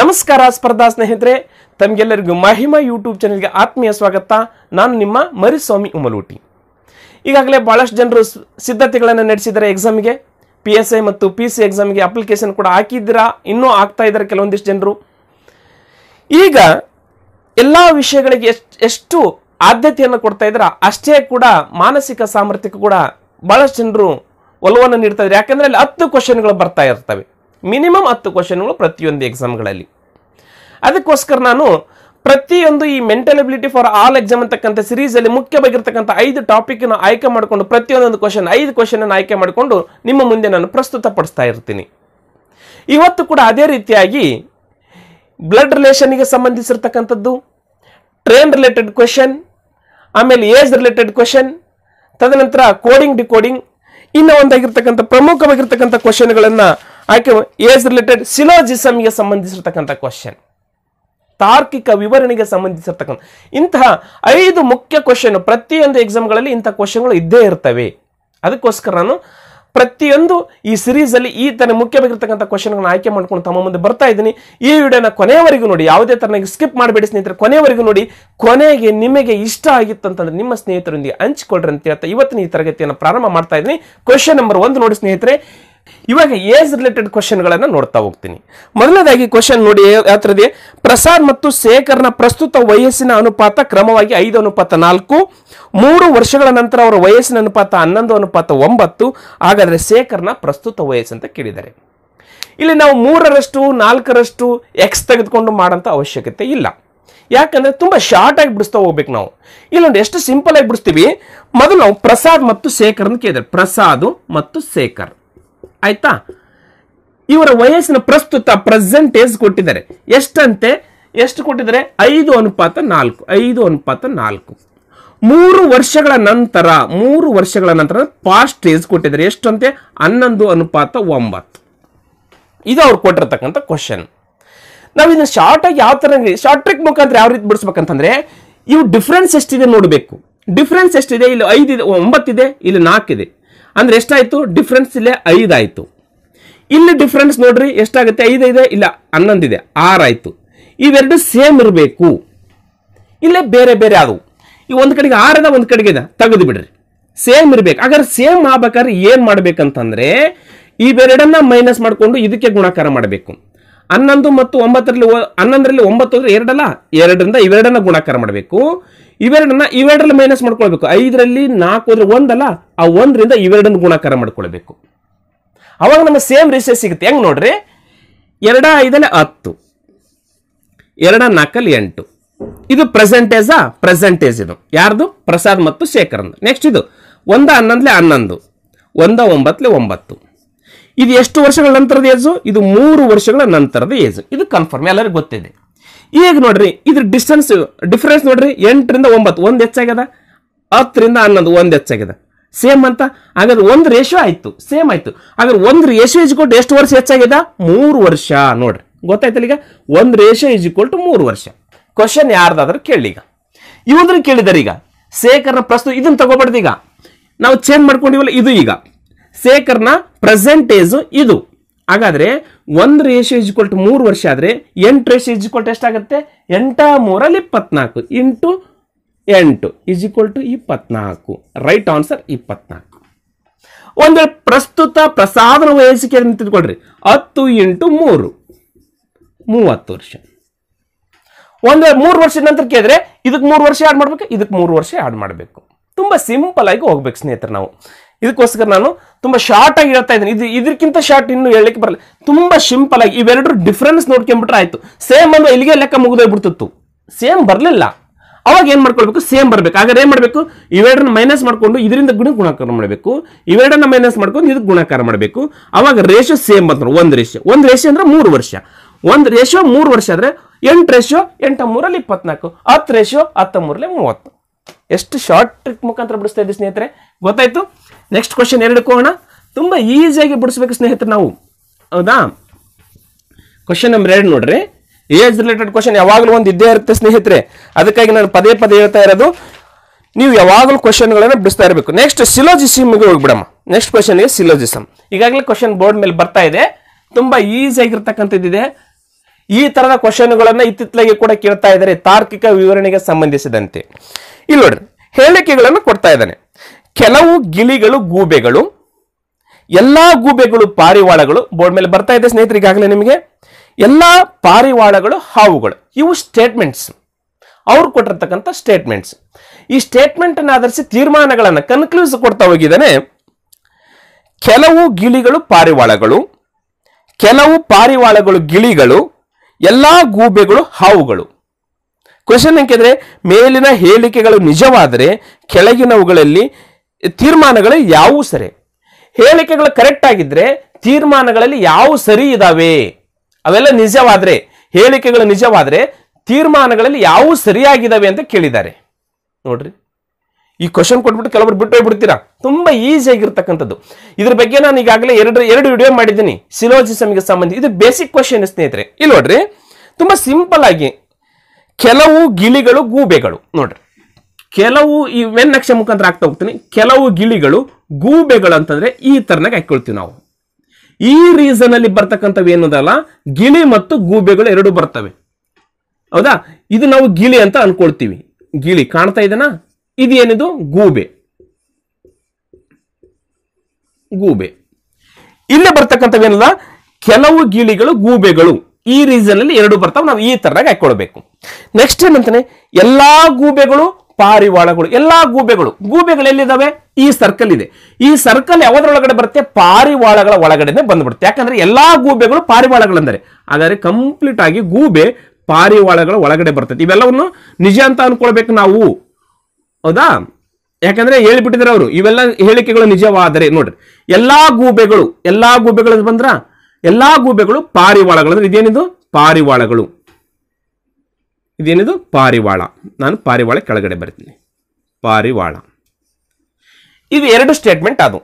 ನಮಸ್ಕಾರ ಸ್ಪರ್ಧಾ ಸ್ನೇಹಿತರೆ ತಮಗೆಲ್ಲರಿಗೂ ಮಹಿಮಾ ಯೂಟ್ಯೂಬ್ ಚಾನೆಲ್ಗೆ ಆತ್ಮೀಯ ಸ್ವಾಗತ ನಾನು ನಿಮ್ಮ ಮರಿಸ್ವಾಮಿ ಉಮಲೂಟಿ ಈಗಾಗಲೇ ಭಾಳಷ್ಟು ಜನರು ಸಿದ್ಧತೆಗಳನ್ನು ನಡೆಸಿದ್ದಾರೆ ಎಕ್ಸಾಮ್ಗೆ ಪಿ ಎಸ್ ಐ ಮತ್ತು ಪಿ ಸಿ ಎಕ್ಸಾಮ್ಗೆ ಅಪ್ಲಿಕೇಶನ್ ಕೂಡ ಹಾಕಿದ್ದೀರಾ ಇನ್ನೂ ಆಗ್ತಾ ಇದ್ದಾರೆ ಕೆಲವೊಂದಿಷ್ಟು ಜನರು ಈಗ ಎಲ್ಲ ವಿಷಯಗಳಿಗೆ ಎಷ್ಟು ಎಷ್ಟು ಆದ್ಯತೆಯನ್ನು ಕೊಡ್ತಾ ಇದ್ದಾರಾ ಅಷ್ಟೇ ಕೂಡ ಮಾನಸಿಕ ಸಾಮರ್ಥ್ಯಕ್ಕೂ ಕೂಡ ಭಾಳಷ್ಟು ಜನರು ಒಲವನ್ನು ನೀಡ್ತಾ ಇದ್ದಾರೆ ಯಾಕಂದರೆ ಅಲ್ಲಿ ಹತ್ತು ಕ್ವಶನ್ಗಳು ಬರ್ತಾ ಇರ್ತವೆ ಮಿನಿಮಮ್ ಹತ್ತು ಕ್ವಶನ್ಗಳು ಪ್ರತಿಯೊಂದು ಎಕ್ಸಾಮ್ಗಳಲ್ಲಿ ಅದಕ್ಕೋಸ್ಕರ ನಾನು ಪ್ರತಿಯೊಂದು ಈ mental ability for all exam ಅಂತಕ್ಕಂಥ ಸಿರೀಸಲ್ಲಿ ಮುಖ್ಯವಾಗಿರ್ತಕ್ಕಂಥ ಐದು ಟಾಪಿಕ್ನ ಆಯ್ಕೆ ಮಾಡಿಕೊಂಡು ಪ್ರತಿಯೊಂದೊಂದು ಕ್ವಶನ್ ಐದು ಕ್ವಶನನ್ನು ಆಯ್ಕೆ ಮಾಡಿಕೊಂಡು ನಿಮ್ಮ ಮುಂದೆ ನಾನು ಪಡಿಸ್ತಾ ಇರ್ತೀನಿ ಇವತ್ತು ಕೂಡ ಅದೇ ರೀತಿಯಾಗಿ ಬ್ಲಡ್ ರಿಲೇಷನ್ಗೆ ಸಂಬಂಧಿಸಿರ್ತಕ್ಕಂಥದ್ದು ಟ್ರೈನ್ ರಿಲೇಟೆಡ್ ಕ್ವಶನ್ ಆಮೇಲೆ ಏಜ್ ರಿಲೇಟೆಡ್ ಕ್ವಶನ್ ತದನಂತರ ಕೋಡಿಂಗ್ ಡಿಕೋಡಿಂಗ್ ಇನ್ನೂ ಒಂದಾಗಿರ್ತಕ್ಕಂಥ ಪ್ರಮುಖವಾಗಿರ್ತಕ್ಕಂಥ ಕ್ವಶನ್ಗಳನ್ನು ಆಯ್ಕೆ ಏಜ್ ರಿಲೇಟೆಡ್ ಸಿಲೋಜಿಸಮ್ಗೆ ಸಂಬಂಧಿಸಿರ್ತಕ್ಕಂಥ ಕ್ವಶನ್ ತಾರ್ಕಿಕ ವಿವರಣೆಗೆ ಸಂಬಂಧಿಸಿರ್ತಕ್ಕಂಥ ಇಂತಹ ಐದು ಮುಖ್ಯ ಕ್ವಶನ್ ಪ್ರತಿಯೊಂದು ಎಕ್ಸಾಮ್ಗಳಲ್ಲಿ ಇಂಥ ಕ್ವಶನ್ಗಳು ಇದ್ದೇ ಇರ್ತವೆ ಅದಕ್ಕೋಸ್ಕರ ನಾನು ಪ್ರತಿಯೊಂದು ಈ ಸಿರೀಸಲ್ಲಿ ಈ ಥರ ಮುಖ್ಯವಾಗಿರ್ತಕ್ಕಂಥ ಕ್ವಶನ್ಗಳನ್ನ ಆಯ್ಕೆ ಮಾಡ್ಕೊಂಡು ತಮ್ಮ ಮುಂದೆ ಬರ್ತಾ ಇದ್ದೀನಿ ಈ ವಿಡಿಯೋನ ಕೊನೆಯವರೆಗೂ ನೋಡಿ ಯಾವುದೇ ಥರನಾಗಿ ಸ್ಕಿಪ್ ಮಾಡಬೇಡಿ ಸ್ನೇಹಿತರೆ ಕೊನೆಯವರೆಗೂ ನೋಡಿ ಕೊನೆಗೆ ನಿಮಗೆ ಇಷ್ಟ ಆಗಿತ್ತು ಅಂತಂದ್ರೆ ನಿಮ್ಮ ಸ್ನೇಹಿತರೊಂದಿಗೆ ಹಂಚಿಕೊಳ್ಳ್ರಿ ಅಂತ ಹೇಳ್ತಾ ಇವತ್ತಿನ ಈ ತರಗತಿಯನ್ನು ಪ್ರಾರಂಭ ಮಾಡ್ತಾ ಇದ್ದೀನಿ ಕ್ವಶನ್ ನಂಬರ್ ಒಂದು ನೋಡಿ ಸ್ನೇಹಿತರೆ ಇವಾಗ ಏಜ್ ರಿಲೇಟೆಡ್ ಕ್ವಶನ್ಗಳನ್ನು ನೋಡ್ತಾ ಹೋಗ್ತೀನಿ ಮೊದಲನೇದಾಗಿ ಕ್ವಶನ್ ನೋಡಿ ಯಾವ ಪ್ರಸಾದ್ ಮತ್ತು ಶೇಖರ್ನ ಪ್ರಸ್ತುತ ವಯಸ್ಸಿನ ಅನುಪಾತ ಕ್ರಮವಾಗಿ ಐದು ಅನುಪಾತ ನಾಲ್ಕು ಮೂರು ವರ್ಷಗಳ ನಂತರ ಅವರ ವಯಸ್ಸಿನ ಅನುಪಾತ ಹನ್ನೊಂದು ಅನುಪಾತ ಒಂಬತ್ತು ಹಾಗಾದರೆ ಶೇಖರ್ನ ಪ್ರಸ್ತುತ ವಯಸ್ಸು ಅಂತ ಕೇಳಿದ್ದಾರೆ ಇಲ್ಲಿ ನಾವು ಮೂರರಷ್ಟು ನಾಲ್ಕರಷ್ಟು ಎಕ್ಸ್ ತೆಗೆದುಕೊಂಡು ಮಾಡೋಂಥ ಅವಶ್ಯಕತೆ ಇಲ್ಲ ಯಾಕಂದ್ರೆ ತುಂಬಾ ಶಾರ್ಟ್ ಆಗಿ ಬಿಡಿಸ್ತಾ ಹೋಗ್ಬೇಕು ನಾವು ಇಲ್ಲೊಂದು ಎಷ್ಟು ಸಿಂಪಲ್ ಆಗಿ ಬಿಡಿಸ್ತೀವಿ ಮೊದಲು ನಾವು ಪ್ರಸಾದ್ ಮತ್ತು ಶೇಖರ್ ಅಂತ ಕೇಳಿದ್ರೆ ಪ್ರಸಾದ್ ಮತ್ತು ಶೇಖರ್ ಆಯ್ತಾ ಇವರ ವಯಸ್ಸಿನ ಪ್ರಸ್ತುತ ಪ್ರೆಸೆಂಟ್ ಏಜ್ ಕೊಟ್ಟಿದ್ದಾರೆ ಎಷ್ಟಂತೆ ಎಷ್ಟು ಕೊಟ್ಟಿದ್ದಾರೆ ಐದು ಅನುಪಾತ ನಾಲ್ಕು ಐದು ಅನುಪಾತ ನಾಲ್ಕು ಮೂರು ವರ್ಷಗಳ ನಂತರ ಮೂರು ವರ್ಷಗಳ ನಂತರ ಪಾಸ್ಟ್ ಏಜ್ ಕೊಟ್ಟಿದ್ದಾರೆ ಎಷ್ಟಂತೆ ಹನ್ನೊಂದು ಅನುಪಾತ ಒಂಬತ್ತು ಇದು ಅವ್ರು ಕೊಟ್ಟಿರ್ತಕ್ಕಂಥ ಕ್ವಶನ್ ನಾವಿನ್ನು ಶಾರ್ಟಾಗಿ ಯಾವ ಥರ ಶಾರ್ಟ್ ಟ್ರಿಕ್ ಮುಖಾಂತರ ಯಾವ ರೀತಿ ಬಿಡಿಸ್ಬೇಕಂತಂದ್ರೆ ಇವು ಡಿಫ್ರೆನ್ಸ್ ಎಷ್ಟಿದೆ ನೋಡಬೇಕು ಡಿಫ್ರೆನ್ಸ್ ಎಷ್ಟಿದೆ ಇಲ್ಲಿ ಐದಿದೆ ಒಂಬತ್ತಿದೆ ಇಲ್ಲಿ ನಾಲ್ಕಿದೆ ಅಂದ್ರೆ ಎಷ್ಟಾಯಿತು ಡಿಫ್ರೆನ್ಸ್ ಇಲ್ಲೇ ಐದಾಯಿತು ಇಲ್ಲಿ ಡಿಫ್ರೆನ್ಸ್ ನೋಡ್ರಿ ಎಷ್ಟಾಗುತ್ತೆ ಐದೈದೆ ಇಲ್ಲ ಹನ್ನೊಂದಿದೆ ಆರಾಯಿತು ಇವೆರಡು ಸೇಮ್ ಇರಬೇಕು ಇಲ್ಲೇ ಬೇರೆ ಬೇರೆ ಆದವು ಈ ಒಂದು ಕಡೆಗೆ ಆರದ ಒಂದು ಕಡೆಗೆ ಇದೆ ತೆಗೆದು ಬಿಡ್ರಿ ಸೇಮ್ ಇರಬೇಕು ಹಾಗಾದ್ರೆ ಸೇಮ್ ಆಗ್ಬೇಕಾದ್ರೆ ಏನು ಮಾಡ್ಬೇಕಂತಂದ್ರೆ ಇವೆರಡನ್ನ ಮೈನಸ್ ಮಾಡಿಕೊಂಡು ಇದಕ್ಕೆ ಗುಣಾಕಾರ ಮಾಡಬೇಕು ಹನ್ನೊಂದು ಮತ್ತು ಒಂಬತ್ತರಲ್ಲಿ ಹನ್ನೊಂದರಲ್ಲಿ ಒಂಬತ್ತು ಅಂದರೆ ಎರಡಲ್ಲ ಎರಡರಿಂದ ಇವೆರಡನ್ನ ಗುಣಾಕಾರ ಮಾಡಬೇಕು ಇವೆರಡನ್ನ ಇವೆರಡರಲ್ಲಿ ಮೈನಸ್ ಮಾಡ್ಕೊಳ್ಬೇಕು ಐದರಲ್ಲಿ ನಾಲ್ಕು ಹೋದ್ರೆ ಒಂದಲ್ಲ ಆ ಒಂದರಿಂದ ಇವೆರಡನ್ನು ಗುಣಾಕಾರ ಮಾಡ್ಕೊಳ್ಬೇಕು ಅವಾಗ ನಮಗೆ ಸೇಮ್ ರೇಷಿಯೋ ಸಿಗುತ್ತೆ ಹೆಂಗೆ ನೋಡ್ರಿ ಎರಡ ಐದಲ್ಲಿ ಹತ್ತು ಎರಡ ನಾಲ್ಕಲ್ಲಿ ಎಂಟು ಇದು ಪ್ರೆಸೆಂಟೇಜ ಪ್ರೆಸೆಂಟೇಜ್ ಇದು ಯಾರ್ದು ಪ್ರಸಾದ್ ಮತ್ತು ಶೇಖರಂದು ನೆಕ್ಸ್ಟ್ ಇದು ಒಂದ ಹನ್ನೊಂದ್ಲೆ ಹನ್ನೊಂದು ಒಂದ ಒಂಬತ್ತಲೇ ಒಂಬತ್ತು ಇದು ಎಷ್ಟು ವರ್ಷಗಳ ನಂತರದ ಏಜು ಇದು ಮೂರು ವರ್ಷಗಳ ನಂತರದ ಏಜು ಇದು ಕನ್ಫರ್ಮ್ ಎಲ್ಲರಿಗೂ ಗೊತ್ತಿದೆ ಈಗ ನೋಡ್ರಿ ಇದ್ರ ಡಿಸ್ಟೆನ್ಸ್ ಡಿಫ್ರೆನ್ಸ್ ನೋಡ್ರಿ ಎಂಟರಿಂದ ಒಂಬತ್ತು ಒಂದು ಹೆಚ್ಚಾಗ್ಯದ ಹತ್ತರಿಂದ ಹನ್ನೊಂದು ಒಂದು ಹೆಚ್ಚಾಗ್ಯದ ಸೇಮ್ ಅಂತ ಹಾಗಾದ್ರೆ ಒಂದು ರೇಷೋ ಆಯ್ತು ಸೇಮ್ ಆಯ್ತು ಹಾಗಾದ್ರೆ ಒಂದು ರೇಷೋ ಕೊಟ್ಟು ಎಷ್ಟು ವರ್ಷ ಹೆಚ್ಚಾಗಿದೆ ಮೂರು ವರ್ಷ ನೋಡ್ರಿ ಗೊತ್ತಾಯ್ತಲ್ಲ ಈಗ ಒಂದು ರೇಷೋ ಟು ಮೂರು ವರ್ಷ ಕ್ವಶನ್ ಯಾರ್ದಾದ್ರೂ ಕೇಳಿ ಈಗ ಇವಂದ್ರೆ ಕೇಳಿದಾರೆ ಈಗ ಶೇಖರ್ನ ಪ್ರಸ್ತುತ ಇದನ್ನ ತಗೋಬಾರ್ದು ಈಗ ನಾವು ಚೇಂಜ್ ಮಾಡ್ಕೊಂಡಿವಲ್ಲ ಇದು ಈಗ ಶೇಖರ್ನ ಪ್ರೆಸೆಂಟೇಜು ಇದು ಹಾಗಾದ್ರೆ ಒಂದು ರೇಷಿಯೋ ಇಜ್ಕೊಲ್ ಟು ಮೂರು ವರ್ಷ ಆದರೆ ಎಂಟು ರೇಷಿಯೋ ಇಜ್ಕೊಲ್ ಎಷ್ಟಾಗುತ್ತೆ ಎಂಟ ಮೂರಲ್ಲಿ ಇಪ್ಪತ್ನಾಲ್ಕು ಇಂಟು ಎಂಟು ಇಸ್ ಟು ಇಪ್ಪತ್ನಾಲ್ಕು ರೈಟ್ ಆನ್ಸರ್ ಇಪ್ಪತ್ನಾಲ್ಕು ಒಂದು ಪ್ರಸ್ತುತ ಪ್ರಸಾದನ ವಯಸ್ಸಿಗೆ ತಿಳ್ಕೊಳ್ರಿ ಹತ್ತು ಇಂಟು ಮೂರು ಮೂವತ್ತು ವರ್ಷ ಒಂದು ಮೂರು ವರ್ಷದ ನಂತರ ಕೇಳಿದ್ರೆ ಇದಕ್ಕೆ ಮೂರು ವರ್ಷ ಆ್ಯಡ್ ಮಾಡಬೇಕು ಇದಕ್ಕೆ ಮೂರು ವರ್ಷ ಆ್ಯಡ್ ಮಾಡಬೇಕು ತುಂಬ ಸಿಂಪಲ್ ಆಗಿ ಹೋಗ್ಬೇಕು ಸ್ನೇಹಿತರೆ ನಾವು ಇದಕ್ಕೋಸ್ಕರ ನಾನು ತುಂಬ ಶಾರ್ಟ್ ಆಗಿ ಹೇಳ್ತಾ ಇದ್ದೀನಿ ಇದು ಇದಕ್ಕಿಂತ ಶಾರ್ಟ್ ಇನ್ನು ಹೇಳಕ್ಕೆ ಬರಲ್ಲ ತುಂಬ ಸಿಂಪಲ್ ಆಗಿ ಇವೆರಡರ ಡಿಫ್ರೆನ್ಸ್ ನೋಡ್ಕೊಂಬಿಟ್ರೆ ಆಯ್ತು ಸೇಮ್ ಅಂದ್ರೆ ಇಲ್ಲಿಗೆ ಲೆಕ್ಕ ಮುಗಿದೋಗ್ಬಿಡ್ತಿತ್ತು ಸೇಮ್ ಬರಲಿಲ್ಲ ಅವಾಗ ಏನು ಮಾಡ್ಕೊಳ್ಬೇಕು ಸೇಮ್ ಬರಬೇಕು ಹಾಗಾದ್ರೆ ಏನು ಮಾಡಬೇಕು ಇವೆರಡನ್ನ ಮೈನಸ್ ಮಾಡಿಕೊಂಡು ಇದರಿಂದ ಗುಣ ಗುಣಾಕಾರ ಮಾಡಬೇಕು ಇವೆರಡನ್ನ ಮೈನಸ್ ಮಾಡ್ಕೊಂಡು ಇದಕ್ಕೆ ಗುಣಾಕಾರ ಮಾಡಬೇಕು ಅವಾಗ ರೇಷೋ ಸೇಮ್ ಬಂದ್ರು ಒಂದು ರೇಷೋ ಒಂದು ರೇಷೋ ಅಂದ್ರೆ ಮೂರು ವರ್ಷ ಒಂದು ರೇಷೋ ಮೂರು ವರ್ಷ ಆದ್ರೆ ಎಂಟು ರೇಷೋ ಎಂಟ ಮೂರಲ್ಲಿ ಇಪ್ಪತ್ನಾಲ್ಕು ಹತ್ತು ರೇಷೋ ಹತ್ತ ಮೂರಲ್ಲಿ ಮೂವತ್ತು ಎಷ್ಟು ಶಾರ್ಟ್ ಟ್ರಿಕ್ ಮುಖಾಂತರ ಬಿಡಿಸ್ತಾ ಇದ್ದೀವಿ ಸ್ನೇಹಿತರೆ ಗೊತ್ತಾಯ್ತು ನೆಕ್ಸ್ಟ್ ಕ್ವಶನ್ ಎರಡು ಕೋಣ ತುಂಬ ಈಸಿಯಾಗಿ ಬಿಡಿಸ್ಬೇಕು ಸ್ನೇಹಿತರು ನಾವು ಹೌದಾ ಕ್ವಶನ್ ನಂಬರ್ ಎರಡು ನೋಡ್ರಿ ಏಜ್ ರಿಲೇಟೆಡ್ ಕ್ವಶನ್ ಯಾವಾಗಲೂ ಒಂದು ಇದ್ದೇ ಇರುತ್ತೆ ಸ್ನೇಹಿತರೆ ಅದಕ್ಕಾಗಿ ನಾನು ಪದೇ ಪದೇ ಹೇಳ್ತಾ ಇರೋದು ನೀವು ಯಾವಾಗಲೂ ಕ್ವಶನ್ಗಳನ್ನು ಬಿಡಿಸ್ತಾ ಇರಬೇಕು ನೆಕ್ಸ್ಟ್ ಸಿಲೋಜಿಸಮ್ಗೆ ಹೋಗ್ಬಿಡಮ್ಮ ನೆಕ್ಸ್ಟ್ ಕ್ವಶನ್ಗೆ ಸಿಲೋಜಿಸಮ್ ಈಗಾಗಲೇ ಕ್ವಶನ್ ಬೋರ್ಡ್ ಮೇಲೆ ಬರ್ತಾ ಇದೆ ತುಂಬ ಈಸಿಯಾಗಿರ್ತಕ್ಕಂಥದ್ದಿದೆ ಈ ಥರದ ಕ್ವಶನ್ಗಳನ್ನು ಇತ್ತಿತ್ತಲಾಗಿ ಕೂಡ ಕೇಳ್ತಾ ಇದ್ದಾರೆ ತಾರ್ಕಿಕ ವಿವರಣೆಗೆ ಸಂಬಂಧಿಸಿದಂತೆ ಇಲ್ಲಿ ನೋಡ್ರಿ ಹೇಳಿಕೆಗಳನ್ನು ಕೊಡ್ತಾ ಇದ್ದಾನೆ ಕೆಲವು ಗಿಳಿಗಳು ಗೂಬೆಗಳು ಎಲ್ಲ ಗೂಬೆಗಳು ಪಾರಿವಾಳಗಳು ಬೋರ್ಡ್ ಮೇಲೆ ಬರ್ತಾ ಇದೆ ಸ್ನೇಹಿತರೆ ಈಗಾಗಲೇ ನಿಮಗೆ ಎಲ್ಲ ಪಾರಿವಾಳಗಳು ಹಾವುಗಳು ಇವು ಸ್ಟೇಟ್ಮೆಂಟ್ಸ್ ಅವ್ರು ಕೊಟ್ಟಿರ್ತಕ್ಕಂಥ ಸ್ಟೇಟ್ಮೆಂಟ್ಸ್ ಈ ಸ್ಟೇಟ್ಮೆಂಟನ್ನು ಆಧರಿಸಿ ತೀರ್ಮಾನಗಳನ್ನು ಕನ್ಕ್ಲೂಸ್ ಕೊಡ್ತಾ ಹೋಗಿದ್ದಾನೆ ಕೆಲವು ಗಿಳಿಗಳು ಪಾರಿವಾಳಗಳು ಕೆಲವು ಪಾರಿವಾಳಗಳು ಗಿಳಿಗಳು ಎಲ್ಲ ಗೂಬೆಗಳು ಹಾವುಗಳು ಕ್ವಶನ್ ಏಕೆಂದರೆ ಮೇಲಿನ ಹೇಳಿಕೆಗಳು ನಿಜವಾದರೆ ಕೆಳಗಿನವುಗಳಲ್ಲಿ ತೀರ್ಮಾನಗಳು ಯಾವುವು ಸರಿ ಹೇಳಿಕೆಗಳು ಕರೆಕ್ಟ್ ಆಗಿದ್ರೆ ತೀರ್ಮಾನಗಳಲ್ಲಿ ಯಾವ ಸರಿ ಇದಾವೆ ಅವೆಲ್ಲ ನಿಜವಾದ್ರೆ ಹೇಳಿಕೆಗಳು ನಿಜವಾದ್ರೆ ತೀರ್ಮಾನಗಳಲ್ಲಿ ಯಾವ ಸರಿಯಾಗಿದ್ದಾವೆ ಅಂತ ಕೇಳಿದ್ದಾರೆ ನೋಡ್ರಿ ಈ ಕ್ವಶನ್ ಕೊಟ್ಬಿಟ್ಟು ಕೆಲವರು ಬಿಟ್ಟು ಹೋಗ್ಬಿಡ್ತೀರಾ ತುಂಬಾ ಈಸಿಯಾಗಿರ್ತಕ್ಕಂಥದ್ದು ಇದ್ರ ಬಗ್ಗೆ ನಾನು ಈಗಾಗಲೇ ಎರಡು ಎರಡು ವಿಡಿಯೋ ಮಾಡಿದ್ದೀನಿ ಸಿಲೋಜಿಸಮ್ಗೆ ಸಂಬಂಧಿ ಇದು ಬೇಸಿಕ್ ಕ್ವಶನ್ ಸ್ನೇಹಿತರೆ ಇಲ್ಲಿ ನೋಡ್ರಿ ತುಂಬಾ ಸಿಂಪಲ್ ಆಗಿ ಕೆಲವು ಗಿಳಿಗಳು ಗೂಬೆಗಳು ನೋಡ್ರಿ ಕೆಲವು ಈ ನಕ್ಷೆ ಮುಖಾಂತರ ಆಗ್ತಾ ಹೋಗ್ತೀನಿ ಕೆಲವು ಗಿಳಿಗಳು ಗೂಬೆಗಳು ಅಂತಂದ್ರೆ ಈ ತರನಾಗ ಹಾಕೊಳ್ತೀವಿ ನಾವು ಈ ರೀಸನ್ ಅಲ್ಲಿ ಬರ್ತಕ್ಕಂಥವು ಏನದಲ್ಲ ಗಿಳಿ ಮತ್ತು ಗೂಬೆಗಳು ಎರಡು ಬರ್ತವೆ ಹೌದಾ ಇದು ನಾವು ಗಿಳಿ ಅಂತ ಅನ್ಕೊಳ್ತೀವಿ ಗಿಳಿ ಕಾಣ್ತಾ ಇದೆನಾ ಇದು ಏನಿದು ಗೂಬೆ ಗೂಬೆ ಇಲ್ಲೇ ಏನದ ಕೆಲವು ಗಿಳಿಗಳು ಗೂಬೆಗಳು ಈ ರೀಸನ್ ಅಲ್ಲಿ ಎರಡು ಬರ್ತಾವೆ ನಾವು ಈ ತರನಾಗ ಹಾಕೊಳ್ಬೇಕು ನೆಕ್ಸ್ಟ್ ಏನಂತಾನೆ ಎಲ್ಲಾ ಗೂಬೆಗಳು ಪಾರಿವಾಳಗಳು ಎಲ್ಲಾ ಗೂಬೆಗಳು ಗೂಬೆಗಳು ಎಲ್ಲಿದ್ದಾವೆ ಈ ಸರ್ಕಲ್ ಇದೆ ಈ ಸರ್ಕಲ್ ಒಳಗಡೆ ಬರುತ್ತೆ ಪಾರಿವಾಳಗಳ ಒಳಗಡೆನೆ ಬಂದ್ಬಿಡುತ್ತೆ ಯಾಕಂದ್ರೆ ಎಲ್ಲಾ ಗೂಬೆಗಳು ಪಾರಿವಾಳಗಳಂದರೆ ಹಾಗಾದ್ರೆ ಕಂಪ್ಲೀಟ್ ಆಗಿ ಗೂಬೆ ಪಾರಿವಾಳಗಳ ಒಳಗಡೆ ಬರ್ತದೆ ಇವೆಲ್ಲವನ್ನು ನಿಜ ಅಂತ ಅನ್ಕೊಳ್ಬೇಕು ನಾವು ಹೌದಾ ಯಾಕಂದ್ರೆ ಹೇಳಿಬಿಟ್ಟಿದ್ರೆ ಅವರು ಇವೆಲ್ಲ ಹೇಳಿಕೆಗಳು ನಿಜವಾದರೆ ನೋಡ್ರಿ ಎಲ್ಲಾ ಗೂಬೆಗಳು ಎಲ್ಲಾ ಗೂಬೆಗಳು ಬಂದ್ರ ಎಲ್ಲಾ ಗೂಬೆಗಳು ಪಾರಿವಾಳಗಳು ಅಂದ್ರೆ ಇದೇನಿದು ಪಾರಿವಾಳಗಳು ಇದೇನಿದು ಪಾರಿವಾಳ ನಾನು ಪಾರಿವಾಳ ಕೆಳಗಡೆ ಬರ್ತೀನಿ ಪಾರಿವಾಳ ಇದು ಎರಡು ಸ್ಟೇಟ್ಮೆಂಟ್ ಅದು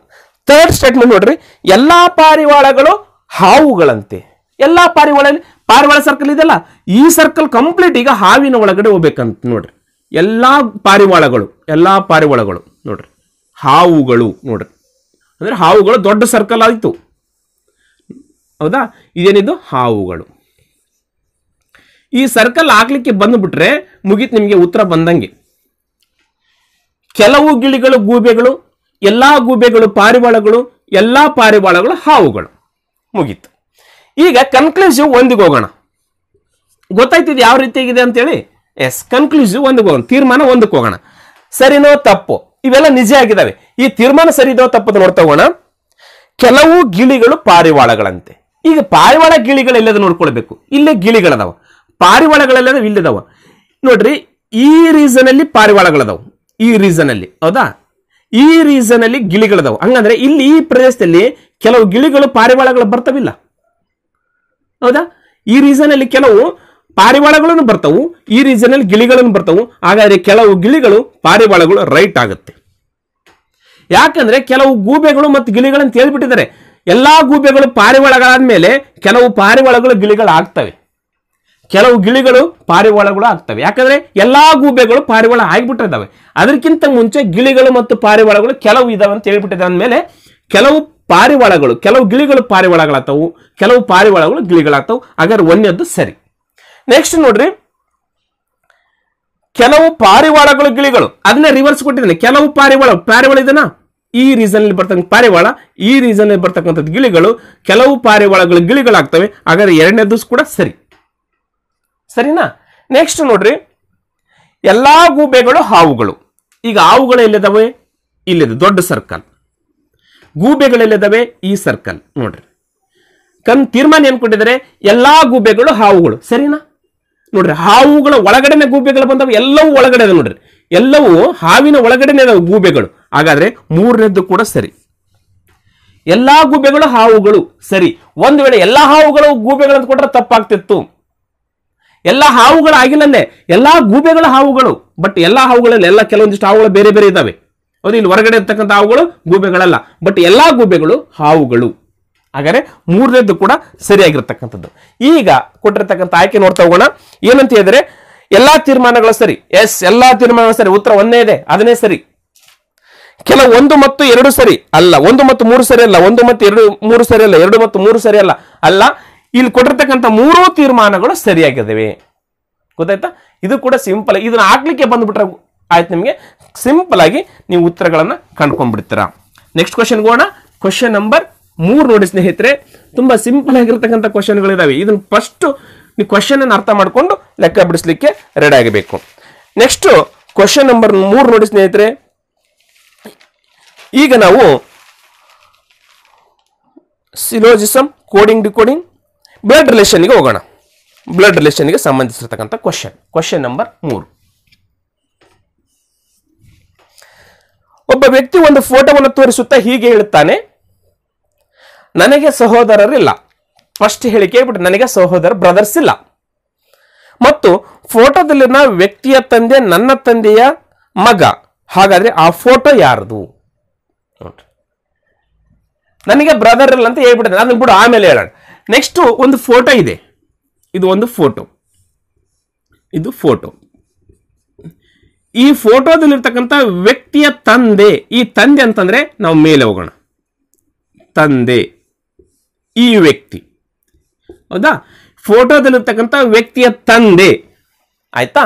ಥರ್ಡ್ ಸ್ಟೇಟ್ಮೆಂಟ್ ನೋಡ್ರಿ ಎಲ್ಲ ಪಾರಿವಾಳಗಳು ಹಾವುಗಳಂತೆ ಎಲ್ಲ ಪಾರಿವಾಳ ಪಾರಿವಾಳ ಸರ್ಕಲ್ ಇದೆಲ್ಲ ಈ ಸರ್ಕಲ್ ಕಂಪ್ಲೀಟ್ ಈಗ ಹಾವಿನ ಒಳಗಡೆ ಹೋಗ್ಬೇಕಂತ ನೋಡ್ರಿ ಎಲ್ಲ ಪಾರಿವಾಳಗಳು ಎಲ್ಲ ಪಾರಿವಾಳಗಳು ನೋಡ್ರಿ ಹಾವುಗಳು ನೋಡ್ರಿ ಅಂದರೆ ಹಾವುಗಳು ದೊಡ್ಡ ಸರ್ಕಲ್ ಆಯಿತು ಹೌದಾ ಇದೇನಿದು ಹಾವುಗಳು ಈ ಸರ್ಕಲ್ ಹಾಕ್ಲಿಕ್ಕೆ ಬಂದುಬಿಟ್ರೆ ಮುಗಿತ್ ನಿಮಗೆ ಉತ್ತರ ಬಂದಂಗೆ ಕೆಲವು ಗಿಳಿಗಳು ಗೂಬೆಗಳು ಎಲ್ಲಾ ಗೂಬೆಗಳು ಪಾರಿವಾಳಗಳು ಎಲ್ಲಾ ಪಾರಿವಾಳಗಳು ಹಾವುಗಳು ಮುಗೀತು ಈಗ ಕನ್ಕ್ಲೂಸಿವ್ ಒಂದಿಗೆ ಹೋಗೋಣ ಗೊತ್ತಾಯ್ತಿದ್ದು ಯಾವ ರೀತಿಯಾಗಿದೆ ಅಂತೇಳಿ ಎಸ್ ಕನ್ಕ್ಲೂಸಿವ್ ಒಂದಿಗೆ ಹೋಗೋಣ ತೀರ್ಮಾನ ಒಂದಕ್ಕೆ ಹೋಗೋಣ ಸರಿನೋ ತಪ್ಪು ಇವೆಲ್ಲ ನಿಜ ಆಗಿದ್ದಾವೆ ಈ ತೀರ್ಮಾನ ಸರಿದೋ ತಪ್ಪದ ನೋಡ್ತಾ ಹೋಗೋಣ ಕೆಲವು ಗಿಳಿಗಳು ಪಾರಿವಾಳಗಳಂತೆ ಈಗ ಪಾರಿವಾಳ ಗಿಳಿಗಳು ಎಲ್ಲದ ನೋಡ್ಕೊಳ್ಬೇಕು ಇಲ್ಲೇ ಗಿಳಿಗಳದಾವ ಪಾರಿವಾಳಗಳೆಲ್ಲ ಇಲ್ಲದವ ನೋಡ್ರಿ ಈ ರೀಸನ್ ಅಲ್ಲಿ ಪಾರಿವಾಳಗಳದಾವು ಈ ರೀಸನ್ ಅಲ್ಲಿ ಹೌದಾ ಈ ರೀಸನ್ ಅಲ್ಲಿ ಹಂಗಂದ್ರೆ ಇಲ್ಲಿ ಈ ಪ್ರದೇಶದಲ್ಲಿ ಕೆಲವು ಗಿಳಿಗಳು ಪಾರಿವಾಳಗಳು ಬರ್ತವಿಲ್ಲ ಹೌದಾ ಈ ರೀಸನ್ ಅಲ್ಲಿ ಕೆಲವು ಪಾರಿವಾಳಗಳನ್ನು ಬರ್ತವು ಈ ರೀಸನ್ ಅಲ್ಲಿ ಗಿಳಿಗಳನ್ನು ಬರ್ತವು ಹಾಗಾದ್ರೆ ಕೆಲವು ಗಿಳಿಗಳು ಪಾರಿವಾಳಗಳು ರೈಟ್ ಆಗುತ್ತೆ ಯಾಕಂದ್ರೆ ಕೆಲವು ಗೂಬೆಗಳು ಮತ್ತು ಗಿಳಿಗಳಂತ ಹೇಳ್ಬಿಟ್ಟಿದ್ದಾರೆ ಎಲ್ಲಾ ಗೂಬೆಗಳು ಪಾರಿವಾಳಗಳಾದ ಮೇಲೆ ಕೆಲವು ಪಾರಿವಾಳಗಳು ಗಿಳಿಗಳಾಗ್ತವೆ ಕೆಲವು ಗಿಳಿಗಳು ಪಾರಿವಾಳಗಳು ಆಗ್ತವೆ ಯಾಕಂದ್ರೆ ಎಲ್ಲಾ ಗೂಬೆಗಳು ಪಾರಿವಾಳ ಆಗಿಬಿಟ್ಟಿದ್ದಾವೆ ಅದಕ್ಕಿಂತ ಮುಂಚೆ ಗಿಳಿಗಳು ಮತ್ತು ಪಾರಿವಾಳಗಳು ಕೆಲವು ಇದಾವೆ ಅಂತ ಹೇಳ್ಬಿಟ್ಟಿದೆ ಅಂದಮೇಲೆ ಕೆಲವು ಪಾರಿವಾಳಗಳು ಕೆಲವು ಗಿಳಿಗಳು ಪಾರಿವಾಳಗಳಾಗ್ತವು ಕೆಲವು ಪಾರಿವಾಳಗಳು ಗಿಳಿಗಳಾಗ್ತವು ಹಾಗಾದ್ರೆ ಒಂದೇದ್ದು ಸರಿ ನೆಕ್ಸ್ಟ್ ನೋಡ್ರಿ ಕೆಲವು ಪಾರಿವಾಳಗಳು ಗಿಳಿಗಳು ಅದನ್ನ ರಿವರ್ಸ್ ಕೊಟ್ಟಿದ್ದಾನೆ ಕೆಲವು ಪಾರಿವಾಳ ಪಾರಿವಾಳ ಇದನ್ನ ಈ ರೀಸನ್ ಬರ್ತಕ್ಕಂಥ ಪಾರಿವಾಳ ಈ ರೀಸನ್ ಅಲ್ಲಿ ಬರ್ತಕ್ಕಂಥದ್ದು ಗಿಳಿಗಳು ಕೆಲವು ಪಾರಿವಾಳಗಳು ಗಿಳಿಗಳಾಗ್ತವೆ ಹಾಗಾದ್ರೆ ಎರಡನೇದ್ದು ಕೂಡ ಸರಿ ಸರಿನಾ ನೆಕ್ಸ್ಟ್ ನೋಡ್ರಿ ಎಲ್ಲಾ ಗೂಬೆಗಳು ಹಾವುಗಳು ಈಗ ಹಾವುಗಳು ಎಲ್ಲಿದ್ದಾವೆ ಇಲ್ಲಿದೆ ದೊಡ್ಡ ಸರ್ಕಲ್ ಗೂಬೆಗಳೆಲ್ಲಿದ್ದಾವೆ ಈ ಸರ್ಕಲ್ ನೋಡ್ರಿ ಕನ್ ತೀರ್ಮಾನ ಏನ್ ಎಲ್ಲ ಎಲ್ಲಾ ಗೂಬೆಗಳು ಹಾವುಗಳು ಸರಿನಾ ನೋಡ್ರಿ ಹಾವುಗಳ ಒಳಗಡೆನೆ ಗೂಬೆಗಳು ಬಂದವು ಎಲ್ಲವೂ ಒಳಗಡೆ ನೋಡ್ರಿ ಎಲ್ಲವೂ ಹಾವಿನ ಒಳಗಡೆನೆ ಅದಾವೆ ಗೂಬೆಗಳು ಹಾಗಾದ್ರೆ ಮೂರನೇದ್ದು ಕೂಡ ಸರಿ ಎಲ್ಲಾ ಗೂಬೆಗಳು ಹಾವುಗಳು ಸರಿ ಒಂದು ವೇಳೆ ಎಲ್ಲಾ ಹಾವುಗಳು ಗೂಬೆಗಳು ಅಂತ ಕೊಟ್ರೆ ತಪ್ಪಾಗ್ತಿತ್ತು ಎಲ್ಲ ಹಾವುಗಳ ಆಗಿಲನ್ನೇ ಎಲ್ಲಾ ಗೂಬೆಗಳ ಹಾವುಗಳು ಬಟ್ ಎಲ್ಲಾ ಹಾವುಗಳಲ್ಲಿ ಎಲ್ಲ ಕೆಲವೊಂದಿಷ್ಟು ಹಾವುಗಳು ಬೇರೆ ಬೇರೆ ಇದ್ದಾವೆ ಹೌದು ಇಲ್ಲಿ ಹೊರಗಡೆ ಇರ್ತಕ್ಕಂಥ ಹಾವುಗಳು ಗೂಬೆಗಳಲ್ಲ ಬಟ್ ಎಲ್ಲಾ ಗೂಬೆಗಳು ಹಾವುಗಳು ಹಾಗಾದ್ರೆ ಮೂರನೇದ್ದು ಕೂಡ ಸರಿಯಾಗಿರ್ತಕ್ಕಂಥದ್ದು ಈಗ ಕೊಟ್ಟಿರ್ತಕ್ಕಂಥ ಆಯ್ಕೆ ನೋಡ್ತಾ ಹೋಗೋಣ ಏನಂತ ಹೇಳಿದ್ರೆ ಎಲ್ಲಾ ತೀರ್ಮಾನಗಳು ಸರಿ ಎಸ್ ಎಲ್ಲಾ ತೀರ್ಮಾನಗಳು ಸರಿ ಉತ್ತರ ಒಂದೇ ಇದೆ ಅದನ್ನೇ ಸರಿ ಕೆಲವು ಒಂದು ಮತ್ತು ಎರಡು ಸರಿ ಅಲ್ಲ ಒಂದು ಮತ್ತು ಮೂರು ಸರಿ ಅಲ್ಲ ಒಂದು ಮತ್ತು ಎರಡು ಮೂರು ಸರಿ ಅಲ್ಲ ಎರಡು ಮತ್ತು ಮೂರು ಸರಿ ಅಲ್ಲ ಅಲ್ಲ ಇಲ್ಲಿ ಕೊಟ್ಟಿರ್ತಕ್ಕಂಥ ಮೂರೂ ತೀರ್ಮಾನಗಳು ಸರಿಯಾಗಿದ್ದಾವೆ ಗೊತ್ತಾಯ್ತಾ ಇದು ಕೂಡ ಸಿಂಪಲ್ ಇದನ್ನ ಹಾಕ್ಲಿಕ್ಕೆ ಬಂದ್ಬಿಟ್ರೆ ಆಯ್ತು ನಿಮಗೆ ಸಿಂಪಲ್ ಆಗಿ ನೀವು ಉತ್ತರಗಳನ್ನು ಕಂಡ್ಕೊಂಡ್ಬಿಡ್ತೀರಾ ನೆಕ್ಸ್ಟ್ ಕ್ವಶನ್ ಹೋಗೋಣ ಕ್ವಶನ್ ನಂಬರ್ ಮೂರು ನೋಡಿ ಸ್ನೇಹಿತರೆ ತುಂಬಾ ಸಿಂಪಲ್ ಆಗಿರ್ತಕ್ಕಂಥ ಇದಾವೆ ಇದನ್ನ ಫಸ್ಟ್ ನೀವು ಕ್ವಶನ್ ಅನ್ನು ಅರ್ಥ ಮಾಡಿಕೊಂಡು ಲೆಕ್ಕ ಬಿಡಿಸ್ಲಿಕ್ಕೆ ರೆಡಿ ಆಗಬೇಕು ನೆಕ್ಸ್ಟ್ ಕ್ವಶನ್ ನಂಬರ್ ಮೂರು ನೋಡಿ ಸ್ನೇಹಿತರೆ ಈಗ ನಾವು ಸಿಲೋಜಿಸಮ್ ಕೋಡಿಂಗ್ ಡಿಕೋಡಿಂಗ್ ಬ್ಲಡ್ ರಿಲೇಷನ್ಗೆ ಹೋಗೋಣ ಬ್ಲಡ್ ರಿಲೇಷನ್ಗೆ ಸಂಬಂಧಿಸಿರ್ತಕ್ಕಂಥ ಕ್ವಶನ್ ಕ್ವಶನ್ ನಂಬರ್ ಮೂರು ಒಬ್ಬ ವ್ಯಕ್ತಿ ಒಂದು ಫೋಟೋವನ್ನು ತೋರಿಸುತ್ತಾ ಹೀಗೆ ಹೇಳುತ್ತಾನೆ ನನಗೆ ಸಹೋದರರಿಲ್ಲ ಫಸ್ಟ್ ಹೇಳಿಕೆ ಹೇಳ್ಬಿಟ್ಟು ನನಗೆ ಸಹೋದರ ಬ್ರದರ್ಸ್ ಇಲ್ಲ ಮತ್ತು ಫೋಟೋದಲ್ಲಿನ ವ್ಯಕ್ತಿಯ ತಂದೆ ನನ್ನ ತಂದೆಯ ಮಗ ಹಾಗಾದ್ರೆ ಆ ಫೋಟೋ ಯಾರದು ನನಗೆ ಬ್ರದರ್ ಇಲ್ಲ ಅಂತ ಹೇಳ್ಬಿಟ್ಟೆ ನಾನು ಬಿಡು ಆಮೇಲೆ ಹೇಳೋಣ ನೆಕ್ಸ್ಟು ಒಂದು ಫೋಟೋ ಇದೆ ಇದು ಒಂದು ಫೋಟೋ ಇದು ಫೋಟೋ ಈ ಫೋಟೋದಲ್ಲಿರ್ತಕ್ಕಂಥ ವ್ಯಕ್ತಿಯ ತಂದೆ ಈ ತಂದೆ ಅಂತಂದರೆ ನಾವು ಮೇಲೆ ಹೋಗೋಣ ತಂದೆ ಈ ವ್ಯಕ್ತಿ ಹೌದಾ ಫೋಟೋದಲ್ಲಿರ್ತಕ್ಕಂಥ ವ್ಯಕ್ತಿಯ ತಂದೆ ಆಯ್ತಾ